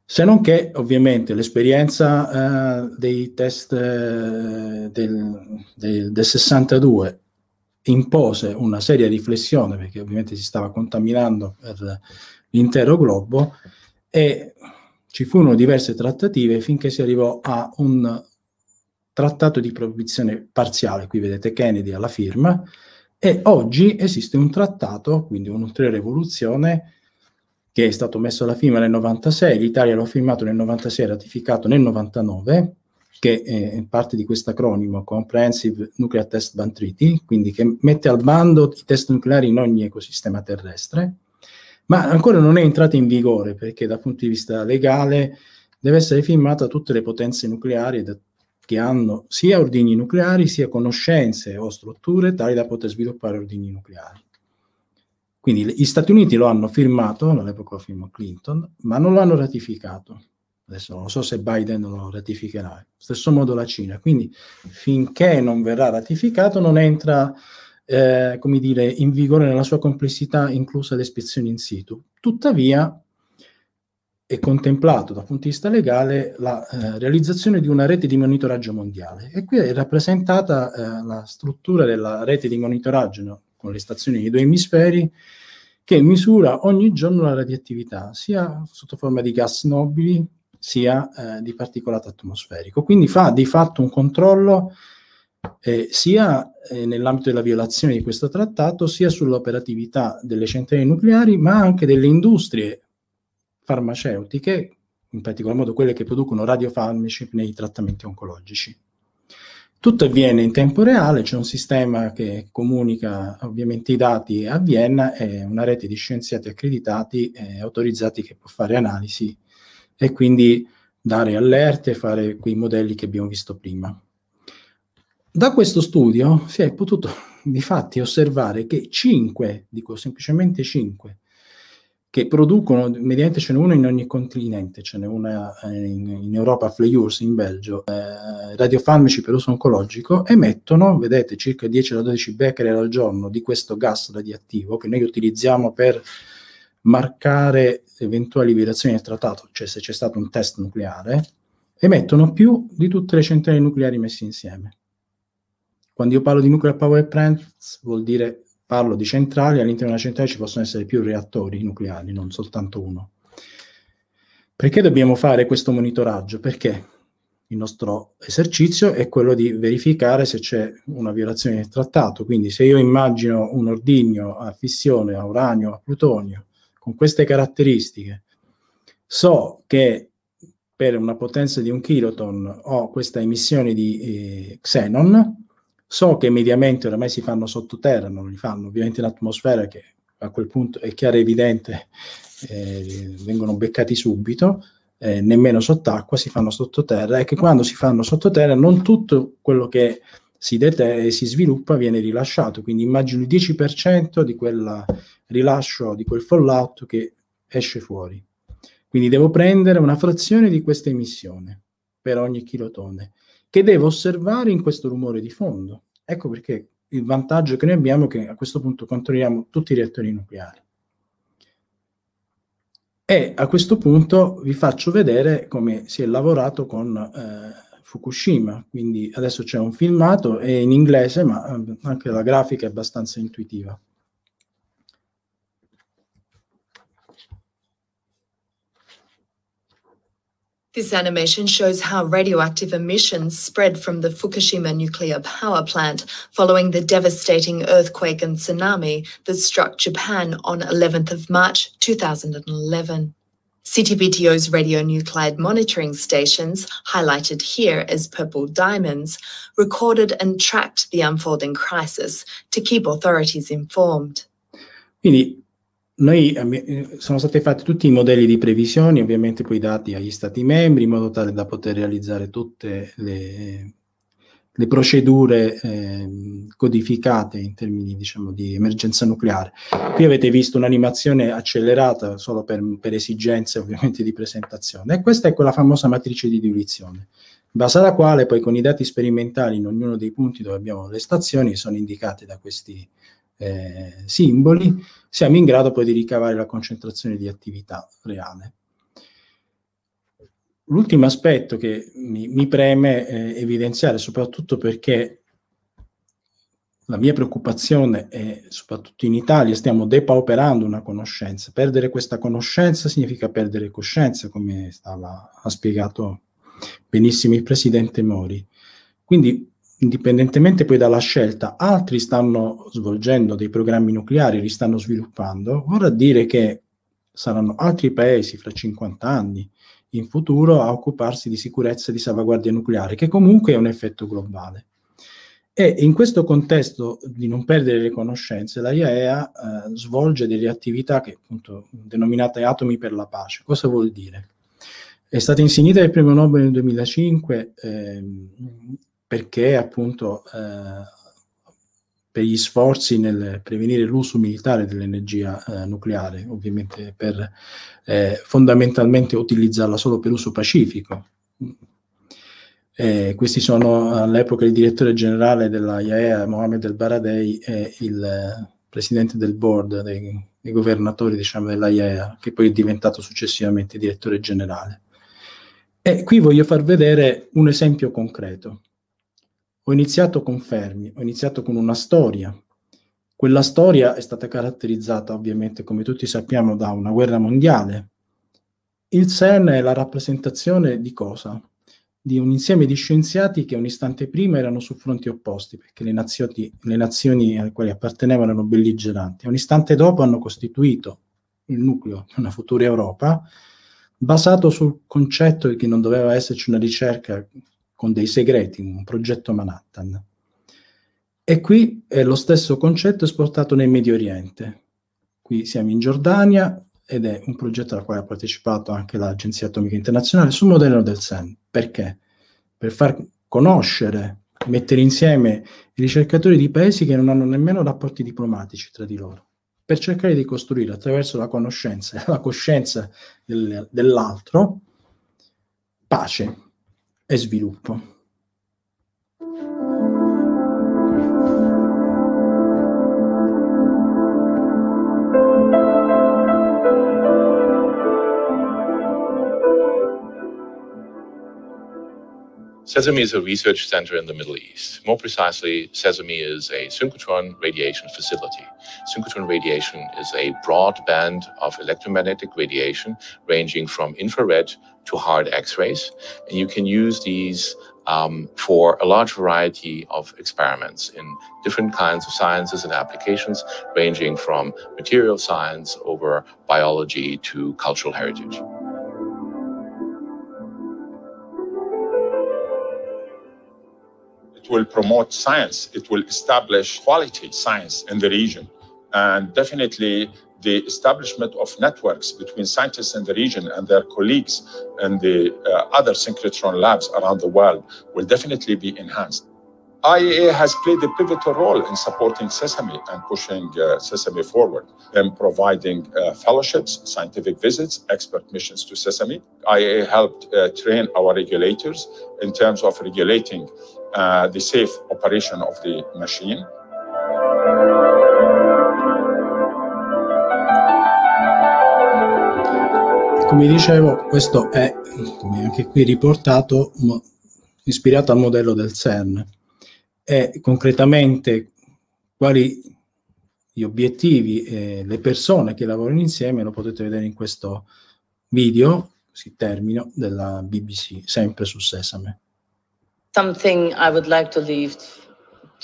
Se non che ovviamente l'esperienza eh, dei test eh, del, del, del 62 impose una seria riflessione perché ovviamente si stava contaminando per l'intero globo e ci furono diverse trattative finché si arrivò a un trattato di proibizione parziale, qui vedete Kennedy alla firma, e oggi esiste un trattato, quindi un'ulteriore evoluzione, che è stato messo alla firma nel 96, l'Italia l'ha firmato nel 96, ratificato nel 99, che è parte di questo acronimo, Comprehensive Nuclear Test Ban Treaty, quindi che mette al bando i test nucleari in ogni ecosistema terrestre, ma ancora non è entrata in vigore perché dal punto di vista legale deve essere firmata tutte le potenze nucleari da, che hanno sia ordini nucleari sia conoscenze o strutture tali da poter sviluppare ordini nucleari. Quindi gli Stati Uniti lo hanno firmato, all'epoca lo firmò Clinton, ma non lo hanno ratificato. Adesso non so se Biden lo ratificherà, stesso modo la Cina. Quindi finché non verrà ratificato non entra eh, come dire, in vigore nella sua complessità, inclusa le in situ. Tuttavia, è contemplato dal punto di vista legale la eh, realizzazione di una rete di monitoraggio mondiale e qui è rappresentata eh, la struttura della rete di monitoraggio no? con le stazioni dei due emisferi che misura ogni giorno la radioattività sia sotto forma di gas nobili sia eh, di particolato atmosferico. Quindi fa di fatto un controllo eh, sia eh, nell'ambito della violazione di questo trattato, sia sull'operatività delle centrali nucleari, ma anche delle industrie farmaceutiche, in particolar modo quelle che producono radiofarmaci nei trattamenti oncologici. Tutto avviene in tempo reale, c'è un sistema che comunica ovviamente i dati a Vienna e una rete di scienziati accreditati e eh, autorizzati che può fare analisi e quindi dare allerte e fare quei modelli che abbiamo visto prima. Da questo studio si è potuto difatti osservare che 5, dico semplicemente 5, che producono, mediante ce n'è uno in ogni continente, ce n'è una eh, in, in Europa, Fleiurs, in Belgio, eh, radiofarmaci per uso oncologico, emettono, vedete, circa 10-12 becquerel al giorno di questo gas radioattivo che noi utilizziamo per marcare eventuali violazioni del trattato, cioè se c'è stato un test nucleare, emettono più di tutte le centrali nucleari messe insieme. Quando io parlo di nuclear power plants vuol dire parlo di centrali, all'interno di una centrale ci possono essere più reattori nucleari, non soltanto uno. Perché dobbiamo fare questo monitoraggio? Perché il nostro esercizio è quello di verificare se c'è una violazione del trattato. Quindi se io immagino un ordigno a fissione, a uranio, a plutonio, con queste caratteristiche, so che per una potenza di un kiloton ho questa emissione di eh, xenon, So che mediamente oramai si fanno sottoterra, non li fanno ovviamente in atmosfera che a quel punto è chiaro e evidente, eh, vengono beccati subito, eh, nemmeno sott'acqua, si fanno sottoterra e che quando si fanno sottoterra non tutto quello che si, dete- eh, si sviluppa viene rilasciato, quindi immagino il 10% di quel rilascio, di quel fallout che esce fuori. Quindi devo prendere una frazione di questa emissione per ogni chilotone che devo osservare in questo rumore di fondo. Ecco perché il vantaggio che noi abbiamo è che a questo punto controlliamo tutti i reattori nucleari. E a questo punto vi faccio vedere come si è lavorato con eh, Fukushima, quindi adesso c'è un filmato, è in inglese, ma eh, anche la grafica è abbastanza intuitiva. This animation shows how radioactive emissions spread from the Fukushima nuclear power plant following the devastating earthquake and tsunami that struck Japan on 11th of March 2011. CTBTO's radionuclide monitoring stations, highlighted here as purple diamonds, recorded and tracked the unfolding crisis to keep authorities informed. Noi eh, eh, sono stati fatti tutti i modelli di previsioni, ovviamente poi dati agli Stati membri, in modo tale da poter realizzare tutte le, le procedure eh, codificate in termini diciamo, di emergenza nucleare. Qui avete visto un'animazione accelerata solo per, per esigenze ovviamente di presentazione. E questa è quella famosa matrice di diluizione in base alla quale poi con i dati sperimentali in ognuno dei punti dove abbiamo le stazioni sono indicate da questi, eh, simboli, siamo in grado poi di ricavare la concentrazione di attività reale. L'ultimo aspetto che mi, mi preme eh, evidenziare, soprattutto perché la mia preoccupazione è, soprattutto in Italia, stiamo depauperando una conoscenza. Perdere questa conoscenza significa perdere coscienza, come stava, ha spiegato benissimo il presidente Mori. Quindi indipendentemente poi dalla scelta, altri stanno svolgendo dei programmi nucleari, li stanno sviluppando, vorrà dire che saranno altri paesi fra 50 anni in futuro a occuparsi di sicurezza e di salvaguardia nucleare, che comunque è un effetto globale. E in questo contesto di non perdere le conoscenze, la IAEA eh, svolge delle attività che appunto denominate Atomi per la pace. Cosa vuol dire? È stata insignita del premio Nobel nel 2005 eh, perché appunto eh, per gli sforzi nel prevenire l'uso militare dell'energia eh, nucleare, ovviamente per eh, fondamentalmente utilizzarla solo per uso pacifico. Eh, questi sono all'epoca il direttore generale della IAEA Mohamed El Baradei e il presidente del board dei, dei governatori diciamo, dell'IAEA, che poi è diventato successivamente direttore generale. E qui voglio far vedere un esempio concreto. Ho iniziato con Fermi, ho iniziato con una storia. Quella storia è stata caratterizzata ovviamente, come tutti sappiamo, da una guerra mondiale. Il CERN è la rappresentazione di cosa? Di un insieme di scienziati che un istante prima erano su fronti opposti, perché le nazioni, le nazioni alle quali appartenevano erano belligeranti. Un istante dopo hanno costituito il nucleo di una futura Europa, basato sul concetto che non doveva esserci una ricerca con dei segreti, un progetto Manhattan. E qui è lo stesso concetto esportato nel Medio Oriente. Qui siamo in Giordania ed è un progetto al quale ha partecipato anche l'Agenzia Atomica Internazionale sul modello del SEN. Perché? Per far conoscere, mettere insieme i ricercatori di paesi che non hanno nemmeno rapporti diplomatici tra di loro, per cercare di costruire attraverso la conoscenza e la coscienza del, dell'altro pace, e sviluppo Sesame is a research center in the Middle East. More precisely, Sesame is a synchrotron radiation facility. Synchrotron radiation is a broad band of electromagnetic radiation ranging from infrared to hard X-rays, and you can use these um, for a large variety of experiments in different kinds of sciences and applications, ranging from material science over biology to cultural heritage. will promote science, it will establish quality science in the region. And definitely, the establishment of networks between scientists in the region and their colleagues in the uh, other synchrotron labs around the world will definitely be enhanced. IAA has played a pivotal role in supporting Sesame and pushing uh, Sesame forward in providing uh, fellowships, scientific visits, expert missions to Sesame. IAA helped uh, train our regulators in terms of regulating uh, the safe operation of the machine. Come dicevo, questo è, come anche qui riportato, ispirato al modello del CERN. è concretamente quali gli obiettivi e le persone che lavorano insieme lo potete vedere in questo video, si termino, della BBC, sempre su Sesame. Something I would like to leave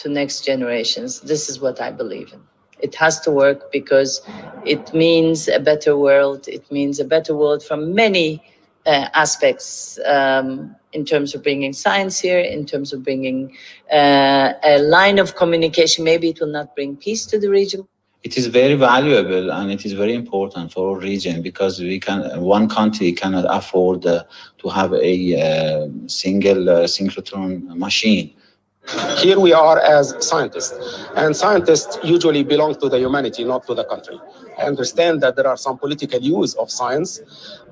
to next generations. This is what I believe in. It has to work because it means a better world. It means a better world from many uh, aspects. Um, in terms of bringing science here, in terms of bringing uh, a line of communication. Maybe it will not bring peace to the region. It is very valuable and it is very important for our region because we can one country cannot afford uh, to have a uh, single uh, synchrotron machine. Here we are as scientists, and scientists usually belong to the humanity, not to the country. I understand that there are some political use of science,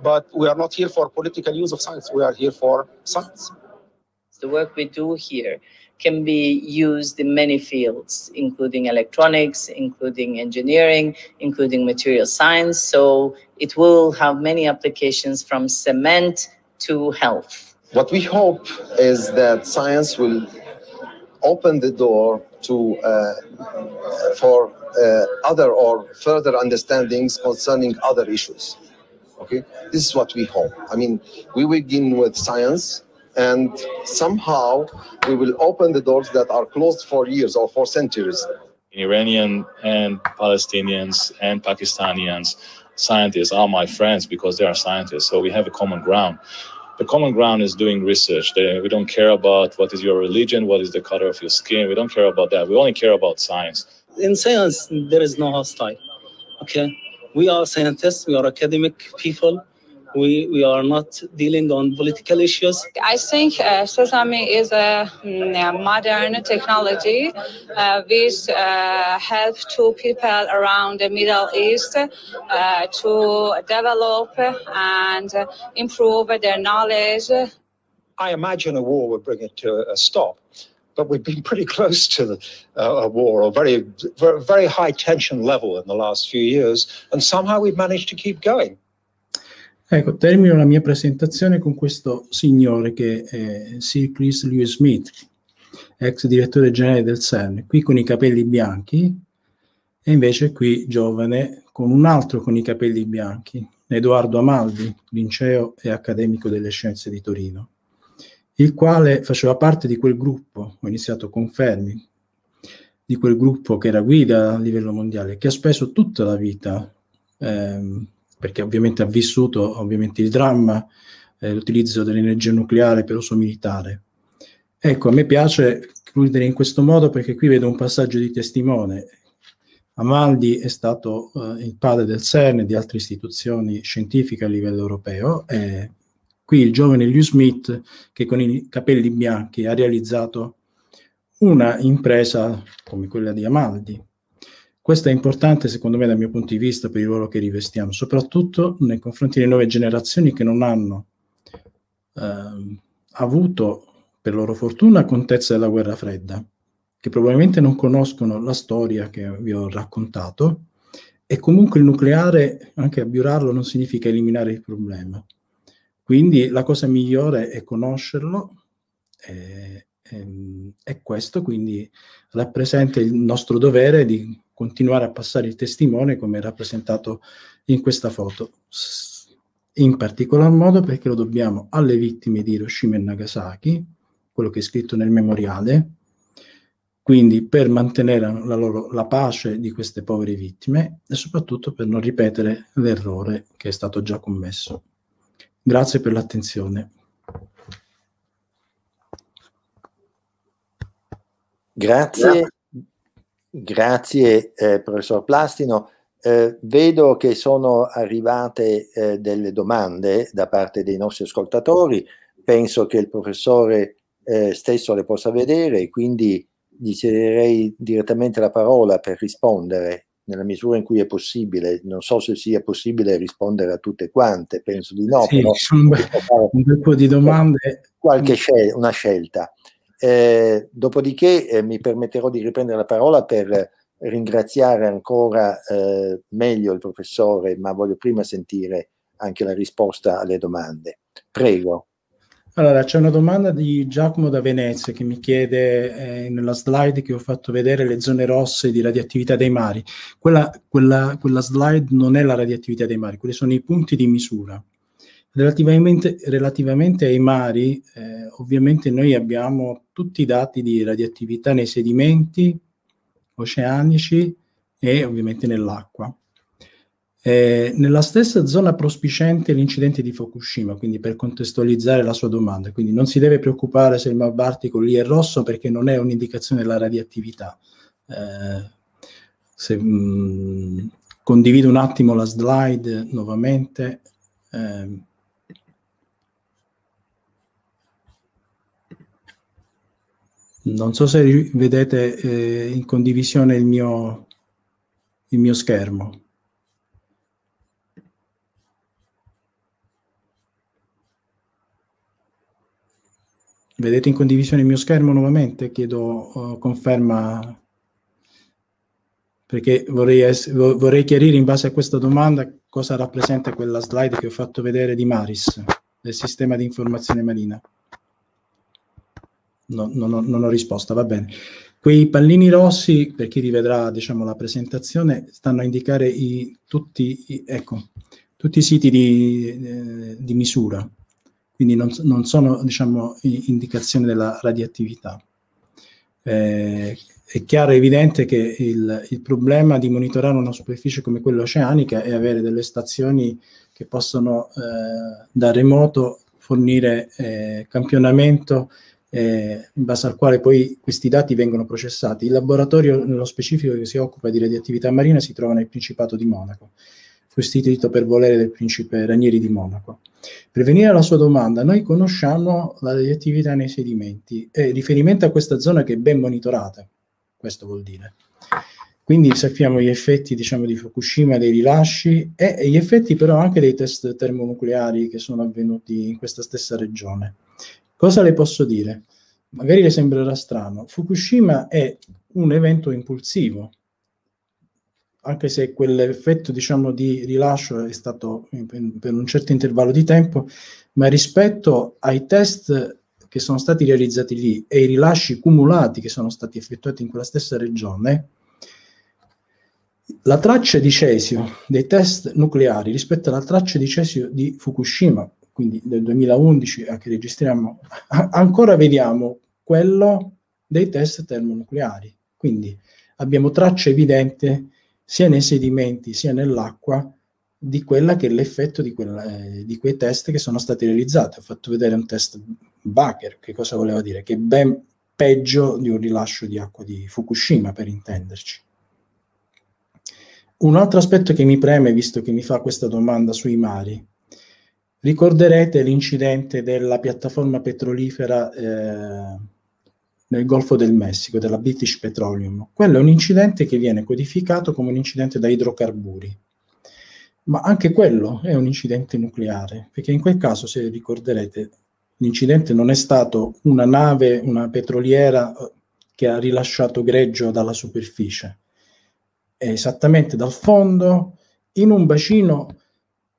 but we are not here for political use of science. We are here for science. The work we do here can be used in many fields, including electronics, including engineering, including material science. So it will have many applications from cement to health. What we hope is that science will open the door to uh, for uh, other or further understandings concerning other issues. Okay, this is what we hope. I mean, we begin with science, and somehow we will open the doors that are closed for years or for centuries. Iranian and Palestinians and Pakistanians, scientists are my friends because they are scientists, so we have a common ground the common ground is doing research. They, we don't care about what is your religion, what is the color of your skin. We don't care about that. We only care about science. In science, there is no hostile. Okay, we are scientists. We are academic people we, we are not dealing on political issues. I think uh, Sesame is a, mm, modern technology uh, which uh, helps to people around the Middle East uh, to develop and improve their knowledge. I imagine a war would bring it to a stop but we've been pretty close to uh, a war or very, very high tension level in the last few years, and somehow we've managed to keep going. Ecco, termino la mia presentazione con questo signore che è Sir Chris Lewis Smith, ex direttore generale del CERN, qui con i capelli bianchi e invece qui giovane con un altro con i capelli bianchi, Edoardo Amaldi, linceo e accademico delle scienze di Torino, il quale faceva parte di quel gruppo, ho iniziato con Fermi, di quel gruppo che era guida a livello mondiale, che ha speso tutta la vita ehm, perché ovviamente ha vissuto ovviamente il dramma, eh, l'utilizzo dell'energia nucleare per uso militare. Ecco, a me piace chiudere in questo modo perché qui vedo un passaggio di testimone. Amaldi è stato eh, il padre del CERN e di altre istituzioni scientifiche a livello europeo. E qui il giovane Liu Smith, che con i capelli bianchi ha realizzato una impresa come quella di Amaldi, questo è importante secondo me dal mio punto di vista per il ruolo che rivestiamo, soprattutto nei confronti delle nuove generazioni che non hanno eh, avuto, per loro fortuna, contezza della guerra fredda, che probabilmente non conoscono la storia che vi ho raccontato e comunque il nucleare, anche abbiurarlo, non significa eliminare il problema. Quindi la cosa migliore è conoscerlo e, e, ehm, e questo quindi rappresenta il nostro dovere di continuare a passare il testimone come rappresentato in questa foto, in particolar modo perché lo dobbiamo alle vittime di Hiroshima e Nagasaki, quello che è scritto nel memoriale, quindi per mantenere la, loro, la pace di queste povere vittime e soprattutto per non ripetere l'errore che è stato già commesso. Grazie per l'attenzione. Grazie. Grazie eh, professor Plastino. Eh, vedo che sono arrivate eh, delle domande da parte dei nostri ascoltatori, penso che il professore eh, stesso le possa vedere, quindi gli cederei direttamente la parola per rispondere nella misura in cui è possibile. Non so se sia possibile rispondere a tutte quante, penso di no. Sì, però un, be- un bel po' di domande. Qualche scel- una scelta. Eh, dopodiché eh, mi permetterò di riprendere la parola per ringraziare ancora eh, meglio il professore, ma voglio prima sentire anche la risposta alle domande. Prego. Allora, c'è una domanda di Giacomo da Venezia che mi chiede eh, nella slide che ho fatto vedere le zone rosse di radioattività dei mari. Quella, quella, quella slide non è la radioattività dei mari, quelli sono i punti di misura. Relativamente, relativamente ai mari, eh, ovviamente noi abbiamo tutti i dati di radioattività nei sedimenti oceanici e ovviamente nell'acqua. Eh, nella stessa zona prospiciente l'incidente di Fukushima, quindi per contestualizzare la sua domanda, quindi non si deve preoccupare se il Mar Baltico lì è rosso perché non è un'indicazione della radioattività. Eh, se, mh, mm, condivido un attimo la slide nuovamente. Eh, Non so se vedete eh, in condivisione il mio, il mio schermo. Vedete in condivisione il mio schermo nuovamente? Chiedo uh, conferma perché vorrei, vorrei, chiarire in base a questa domanda cosa rappresenta quella slide che ho fatto vedere di Maris, del sistema di informazione marina no, no, non ho risposta, va bene. Quei pallini rossi, per chi rivedrà diciamo, la presentazione, stanno a indicare i, tutti, i, ecco, tutti, i siti di, eh, di misura, quindi non, non sono diciamo, indicazioni della radioattività. Eh, è chiaro e evidente che il, il, problema di monitorare una superficie come quella oceanica è avere delle stazioni che possono eh, da remoto fornire eh, campionamento eh, in base al quale poi questi dati vengono processati. Il laboratorio nello specifico che si occupa di radioattività marina si trova nel Principato di Monaco, fu istituito per volere del principe Ranieri di Monaco. Per venire alla sua domanda, noi conosciamo la radioattività nei sedimenti e eh, riferimento a questa zona che è ben monitorata, questo vuol dire. Quindi sappiamo gli effetti diciamo, di Fukushima, dei rilasci e gli effetti però anche dei test termonucleari che sono avvenuti in questa stessa regione. Cosa le posso dire? Magari le sembrerà strano. Fukushima è un evento impulsivo, anche se quell'effetto diciamo, di rilascio è stato per un certo intervallo di tempo, ma rispetto ai test che sono stati realizzati lì e i rilasci cumulati che sono stati effettuati in quella stessa regione, la traccia di cesio dei test nucleari rispetto alla traccia di cesio di Fukushima, quindi del 2011 a che registriamo, ancora vediamo quello dei test termonucleari. Quindi abbiamo traccia evidente sia nei sedimenti sia nell'acqua di quella che è l'effetto di, quella, eh, di quei test che sono stati realizzati. Ho fatto vedere un test Baker, che cosa voleva dire? Che è ben peggio di un rilascio di acqua di Fukushima, per intenderci. Un altro aspetto che mi preme, visto che mi fa questa domanda sui mari, Ricorderete l'incidente della piattaforma petrolifera eh, nel Golfo del Messico, della British Petroleum. Quello è un incidente che viene codificato come un incidente da idrocarburi, ma anche quello è un incidente nucleare, perché in quel caso, se ricorderete, l'incidente non è stato una nave, una petroliera eh, che ha rilasciato greggio dalla superficie, è esattamente dal fondo in un bacino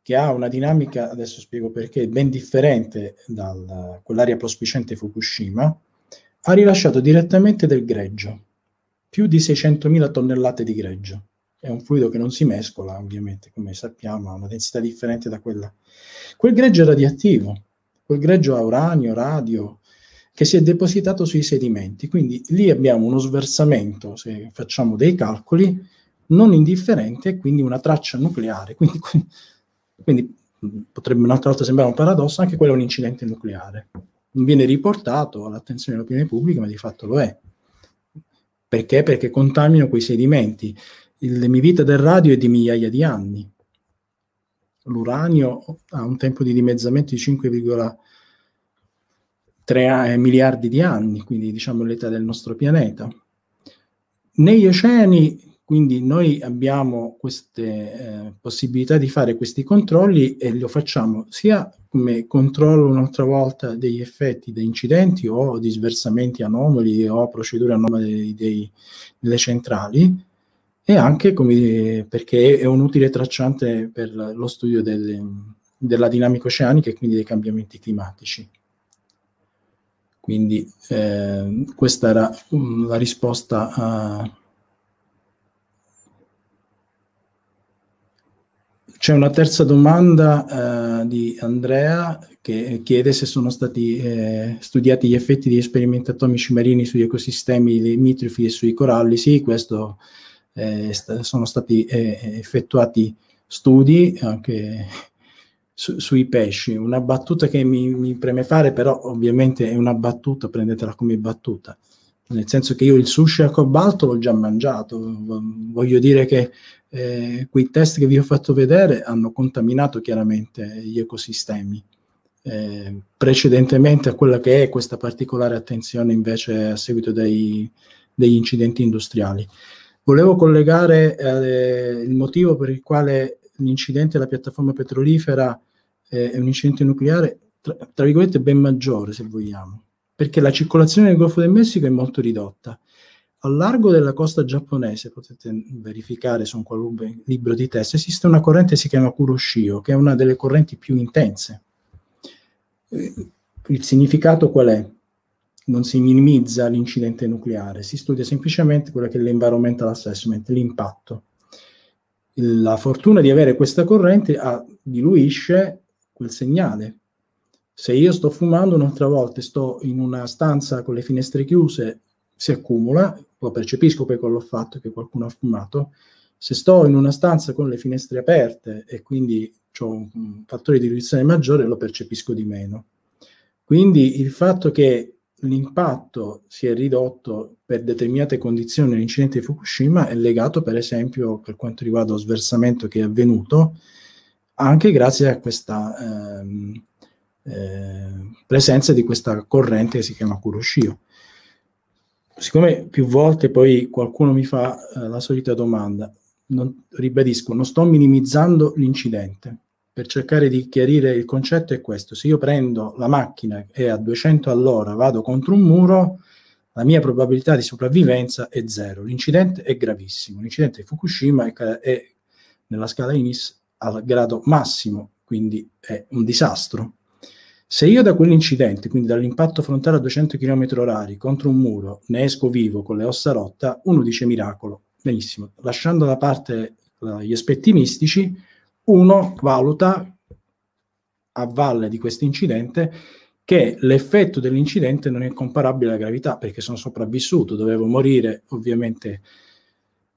che ha una dinamica, adesso spiego perché, ben differente da quell'area prospiciente Fukushima, ha rilasciato direttamente del greggio, più di 600.000 tonnellate di greggio. È un fluido che non si mescola, ovviamente, come sappiamo, ha una densità differente da quella. Quel greggio è radioattivo, quel greggio a uranio, radio, che si è depositato sui sedimenti. Quindi lì abbiamo uno sversamento, se facciamo dei calcoli, non indifferente, quindi una traccia nucleare. Quindi quindi potrebbe un'altra volta sembrare un paradosso, anche quello è un incidente nucleare. Non viene riportato all'attenzione dell'opinione pubblica, ma di fatto lo è. Perché? Perché contaminano quei sedimenti. Il vita del radio è di migliaia di anni. L'uranio ha un tempo di dimezzamento di 5,3 eh, miliardi di anni, quindi diciamo l'età del nostro pianeta. Negli oceani quindi noi abbiamo queste eh, possibilità di fare questi controlli e lo facciamo sia come controllo un'altra volta degli effetti da incidenti o di sversamenti anomali o procedure anomali dei, delle centrali e anche come, perché è un utile tracciante per lo studio delle, della dinamica oceanica e quindi dei cambiamenti climatici. Quindi eh, questa era um, la risposta a C'è una terza domanda eh, di Andrea che chiede se sono stati eh, studiati gli effetti degli esperimenti atomici marini sugli ecosistemi limitrofi e sui coralli. Sì, questo eh, sta, sono stati eh, effettuati studi anche su, sui pesci. Una battuta che mi, mi preme fare, però ovviamente è una battuta, prendetela come battuta nel senso che io il sushi al cobalto l'ho già mangiato, voglio dire che eh, quei test che vi ho fatto vedere hanno contaminato chiaramente gli ecosistemi. Eh, precedentemente a quella che è questa particolare attenzione invece a seguito dei, degli incidenti industriali. Volevo collegare eh, il motivo per il quale l'incidente della piattaforma petrolifera eh, è un incidente nucleare, tra, tra, virgolette, ben maggiore se vogliamo, perché la circolazione nel Golfo del Messico è molto ridotta. Al largo della costa giapponese, potete verificare su un qualunque libro di testo, esiste una corrente che si chiama Kuroshio, che è una delle correnti più intense. Eh, il significato qual è? Non si minimizza l'incidente nucleare, si studia semplicemente quello che è l'environmental assessment, l'impatto. La fortuna di avere questa corrente ah, diluisce quel segnale, se io sto fumando un'altra volta e sto in una stanza con le finestre chiuse, si accumula, lo percepisco poi con l'ho fatto che qualcuno ha fumato, se sto in una stanza con le finestre aperte e quindi ho un fattore di riduzione maggiore, lo percepisco di meno. Quindi il fatto che l'impatto si è ridotto per determinate condizioni nell'incidente di Fukushima è legato, per esempio, per quanto riguarda lo sversamento che è avvenuto, anche grazie a questa ehm, eh, presenza di questa corrente che si chiama Kuroshio siccome più volte poi qualcuno mi fa eh, la solita domanda, non, ribadisco, non sto minimizzando l'incidente. Per cercare di chiarire il concetto è questo, se io prendo la macchina e a 200 all'ora vado contro un muro, la mia probabilità di sopravvivenza è zero. L'incidente è gravissimo, l'incidente di Fukushima è, è nella scala INIS al grado massimo, quindi è un disastro, se io da quell'incidente, quindi dall'impatto frontale a 200 km h contro un muro, ne esco vivo con le ossa rotte, uno dice miracolo. Benissimo. Lasciando da parte eh, gli aspetti mistici, uno valuta a valle di questo incidente che l'effetto dell'incidente non è comparabile alla gravità perché sono sopravvissuto, dovevo morire ovviamente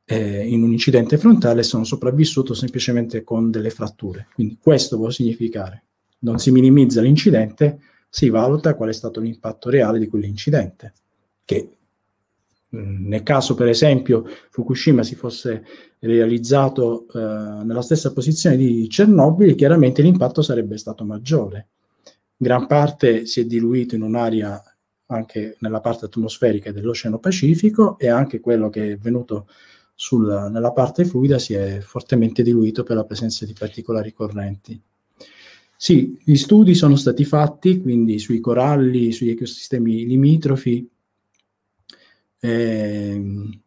eh, in un incidente frontale sono sopravvissuto semplicemente con delle fratture. Quindi questo può significare non si minimizza l'incidente, si valuta qual è stato l'impatto reale di quell'incidente, che mm, nel caso per esempio Fukushima si fosse realizzato eh, nella stessa posizione di Chernobyl, chiaramente l'impatto sarebbe stato maggiore. Gran parte si è diluito in un'area anche nella parte atmosferica dell'Oceano Pacifico e anche quello che è venuto sul, nella parte fluida si è fortemente diluito per la presenza di particolari correnti. Sì, gli studi sono stati fatti quindi sui coralli, sugli ecosistemi limitrofi. Ehm,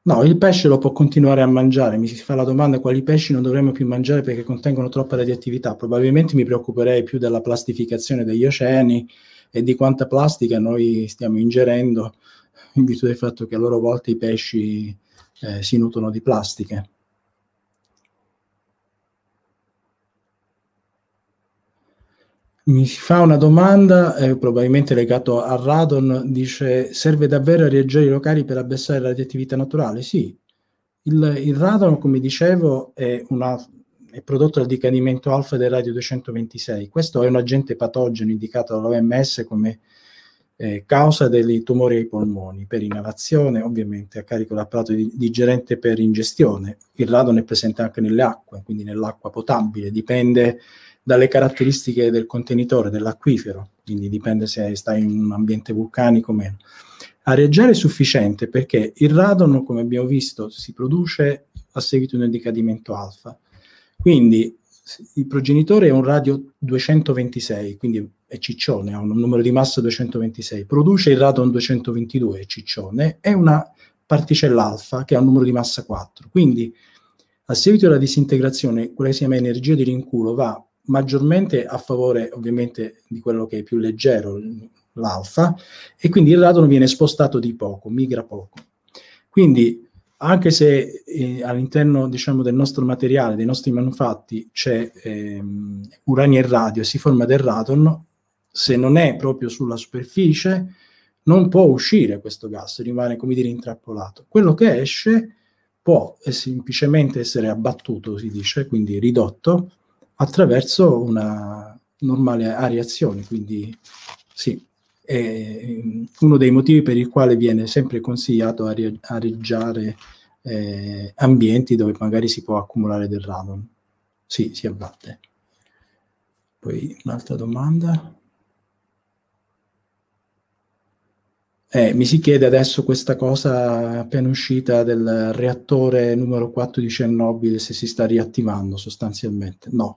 no, il pesce lo può continuare a mangiare. Mi si fa la domanda quali pesci non dovremmo più mangiare perché contengono troppa radioattività. Probabilmente mi preoccuperei più della plastificazione degli oceani e di quanta plastica noi stiamo ingerendo in virtù del fatto che a loro volta i pesci eh, si nutrono di plastiche. Mi si fa una domanda, eh, probabilmente legata al radon, dice serve davvero a reagire i locali per abbassare la radioattività naturale? Sì, il, il radon, come dicevo, è, una, è prodotto dal decadimento alfa del radio 226. Questo è un agente patogeno indicato dall'OMS come eh, causa dei tumori ai polmoni per inalazione, ovviamente a carico dell'apparato digerente per ingestione. Il radon è presente anche nelle acque, quindi nell'acqua potabile, dipende dalle caratteristiche del contenitore, dell'acquifero, quindi dipende se stai in un ambiente vulcanico o meno. Areggiare è sufficiente perché il radon, come abbiamo visto, si produce a seguito di un decadimento alfa. Quindi il progenitore è un radio 226, quindi è ciccione, ha un numero di massa 226, produce il radon 222, è ciccione, è una particella alfa che ha un numero di massa 4. Quindi a seguito della disintegrazione, quella che si chiama energia di rinculo va maggiormente a favore ovviamente di quello che è più leggero, l'alfa, e quindi il radon viene spostato di poco, migra poco. Quindi anche se eh, all'interno diciamo, del nostro materiale, dei nostri manufatti, c'è ehm, uranio e radio e si forma del radon, se non è proprio sulla superficie, non può uscire questo gas, rimane come dire intrappolato. Quello che esce può eh, semplicemente essere abbattuto, si dice, quindi ridotto, attraverso una normale ariazione. Quindi sì, è mm, uno dei motivi per il quale viene sempre consigliato are- areggiare eh, ambienti dove magari si può accumulare del radon. Sì, si abbatte. Poi un'altra domanda. Eh, mi si chiede adesso questa cosa appena uscita del reattore numero 4 di Chernobyl se si sta riattivando sostanzialmente. No,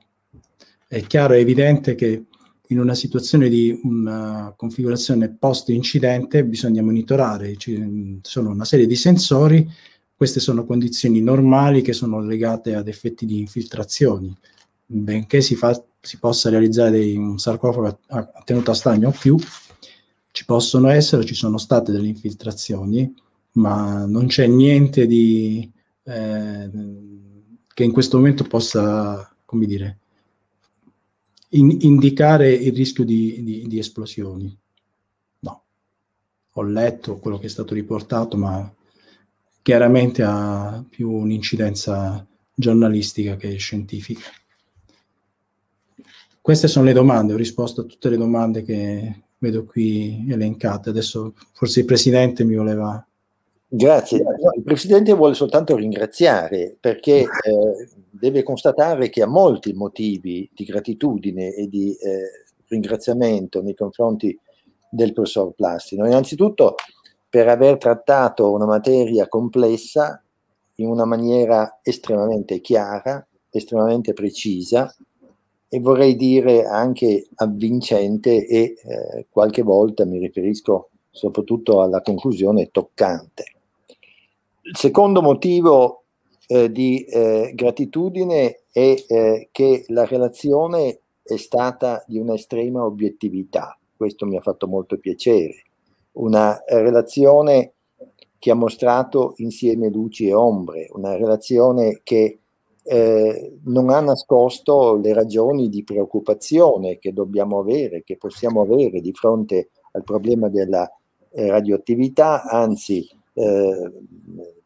è chiaro e evidente che in una situazione di una eh, configurazione post-incidente bisogna monitorare, ci sono una serie di sensori, queste sono condizioni normali che sono legate ad effetti di infiltrazioni, benché si, fa, si possa realizzare dei, un sarcofago a, a tenuta a stagno o più, ci possono essere, ci sono state delle infiltrazioni, ma non c'è niente di, eh, che in questo momento possa, come dire, in, indicare il rischio di, di, di esplosioni. No, ho letto quello che è stato riportato, ma chiaramente ha più un'incidenza giornalistica che scientifica. Queste sono le domande, ho risposto a tutte le domande che vedo qui elencate. Adesso forse il Presidente mi voleva Grazie. Il Presidente vuole soltanto ringraziare perché mm. eh, deve constatare che ha molti motivi di gratitudine e di eh, ringraziamento nei confronti del professor Plastino. Innanzitutto per aver trattato una materia complessa in una maniera estremamente chiara, estremamente precisa e vorrei dire anche avvincente e eh, qualche volta mi riferisco soprattutto alla conclusione toccante. Il secondo motivo eh, di eh, gratitudine è eh, che la relazione è stata di un'estrema obiettività. Questo mi ha fatto molto piacere. Una relazione che ha mostrato insieme luci e ombre, una relazione che eh, non ha nascosto le ragioni di preoccupazione che dobbiamo avere, che possiamo avere di fronte al problema della eh, radioattività, anzi eh,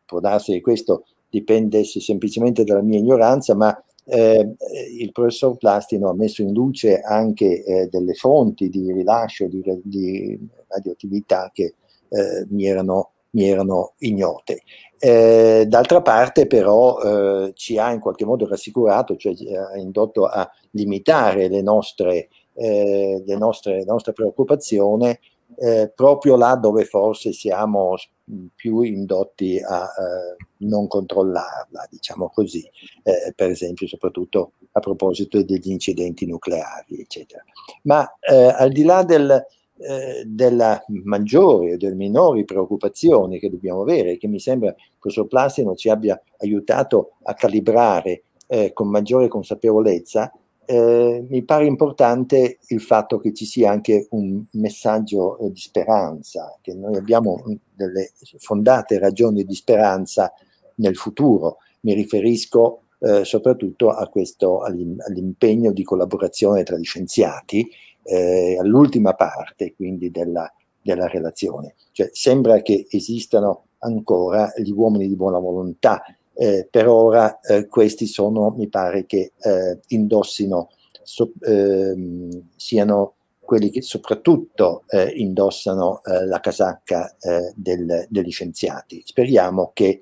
può darsi che questo dipendesse semplicemente dalla mia ignoranza, ma eh, il professor Plastino ha messo in luce anche eh, delle fonti di rilascio di, di radioattività che eh, mi, erano, mi, erano, ignote. Eh, d'altra parte però eh, ci ha in qualche modo rassicurato, cioè ha indotto a limitare le nostre, le nostre, nostre preoccupazioni eh, proprio là dove forse siamo più indotti a eh, non controllarla, diciamo così, eh, per esempio soprattutto a proposito degli incidenti nucleari, eccetera. Ma eh, al di là del, eh, della maggiore o delle minori preoccupazioni che dobbiamo avere, che mi sembra il professor Plastino ci abbia aiutato a calibrare eh, con maggiore consapevolezza, eh, mi pare importante il fatto che ci sia anche un messaggio eh, di speranza, che noi abbiamo delle fondate ragioni di speranza nel futuro. Mi riferisco eh, soprattutto all'impegno di collaborazione tra gli scienziati, eh, all'ultima parte quindi della, della relazione. Cioè, sembra che esistano ancora gli uomini di buona volontà eh, per ora eh, questi sono, mi pare che eh, indossino, so, ehm, siano quelli che soprattutto eh, indossano eh, la casacca eh, del, dei licenziati. Speriamo che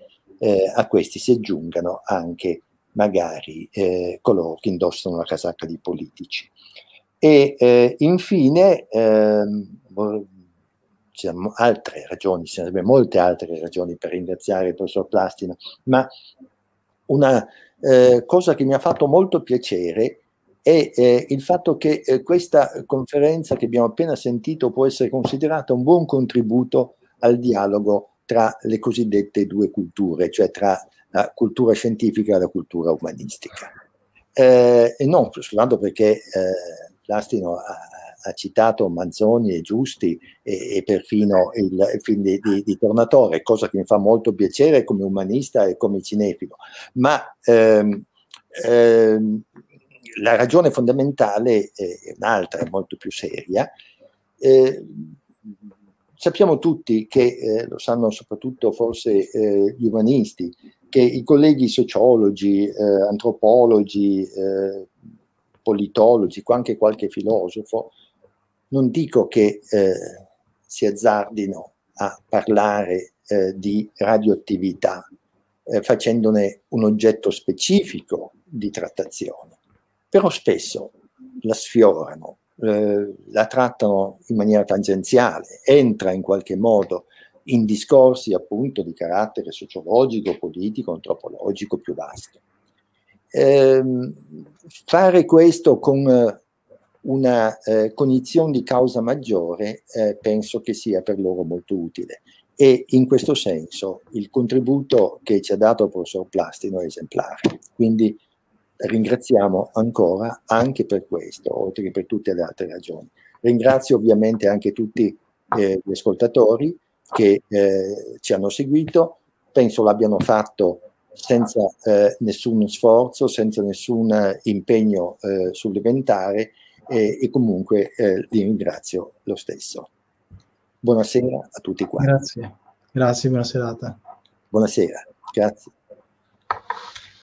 a questi si aggiungano anche magari coloro che indossano la casacca dei politici. E infine, ehm, ci sono altre ragioni, ci sarebbero molte altre ragioni per ringraziare il professor Plastino, ma una eh, cosa che mi ha fatto molto piacere è eh, il fatto che eh, questa conferenza che abbiamo appena sentito può essere considerata un buon contributo al dialogo tra le cosiddette due culture, cioè tra la cultura scientifica e la cultura umanistica. Eh, e non soltanto perché eh, Plastino ha ha citato Manzoni e Giusti e, e perfino il, il film di, di, di, Tornatore, cosa che mi fa molto piacere come umanista e come cinefilo. Ma ehm, ehm, la ragione fondamentale è un'altra, molto più seria. Eh, sappiamo tutti che, eh, lo sanno soprattutto forse eh, gli umanisti, che i colleghi sociologi, eh, antropologi, eh, politologi, anche qualche filosofo, non dico che eh, si azzardino a parlare eh, di radioattività eh, facendone un oggetto specifico di trattazione, però spesso la sfiorano, eh, la trattano in maniera tangenziale, entra in qualche modo in discorsi appunto di carattere sociologico, politico, antropologico più vasto. Ehm, fare questo con eh, una eh, cognizione di causa maggiore eh, penso che sia per loro molto utile e in questo senso il contributo che ci ha dato il professor Plastino è esemplare. Quindi ringraziamo ancora anche per questo, oltre che per tutte le altre ragioni. Ringrazio ovviamente anche tutti eh, gli ascoltatori che eh, ci hanno seguito, penso l'abbiano fatto senza eh, nessun sforzo, senza nessun impegno eh, supplementare e, e comunque eh, li ringrazio lo stesso. Buonasera a tutti quanti. Grazie, grazie, buona serata. Buonasera, grazie.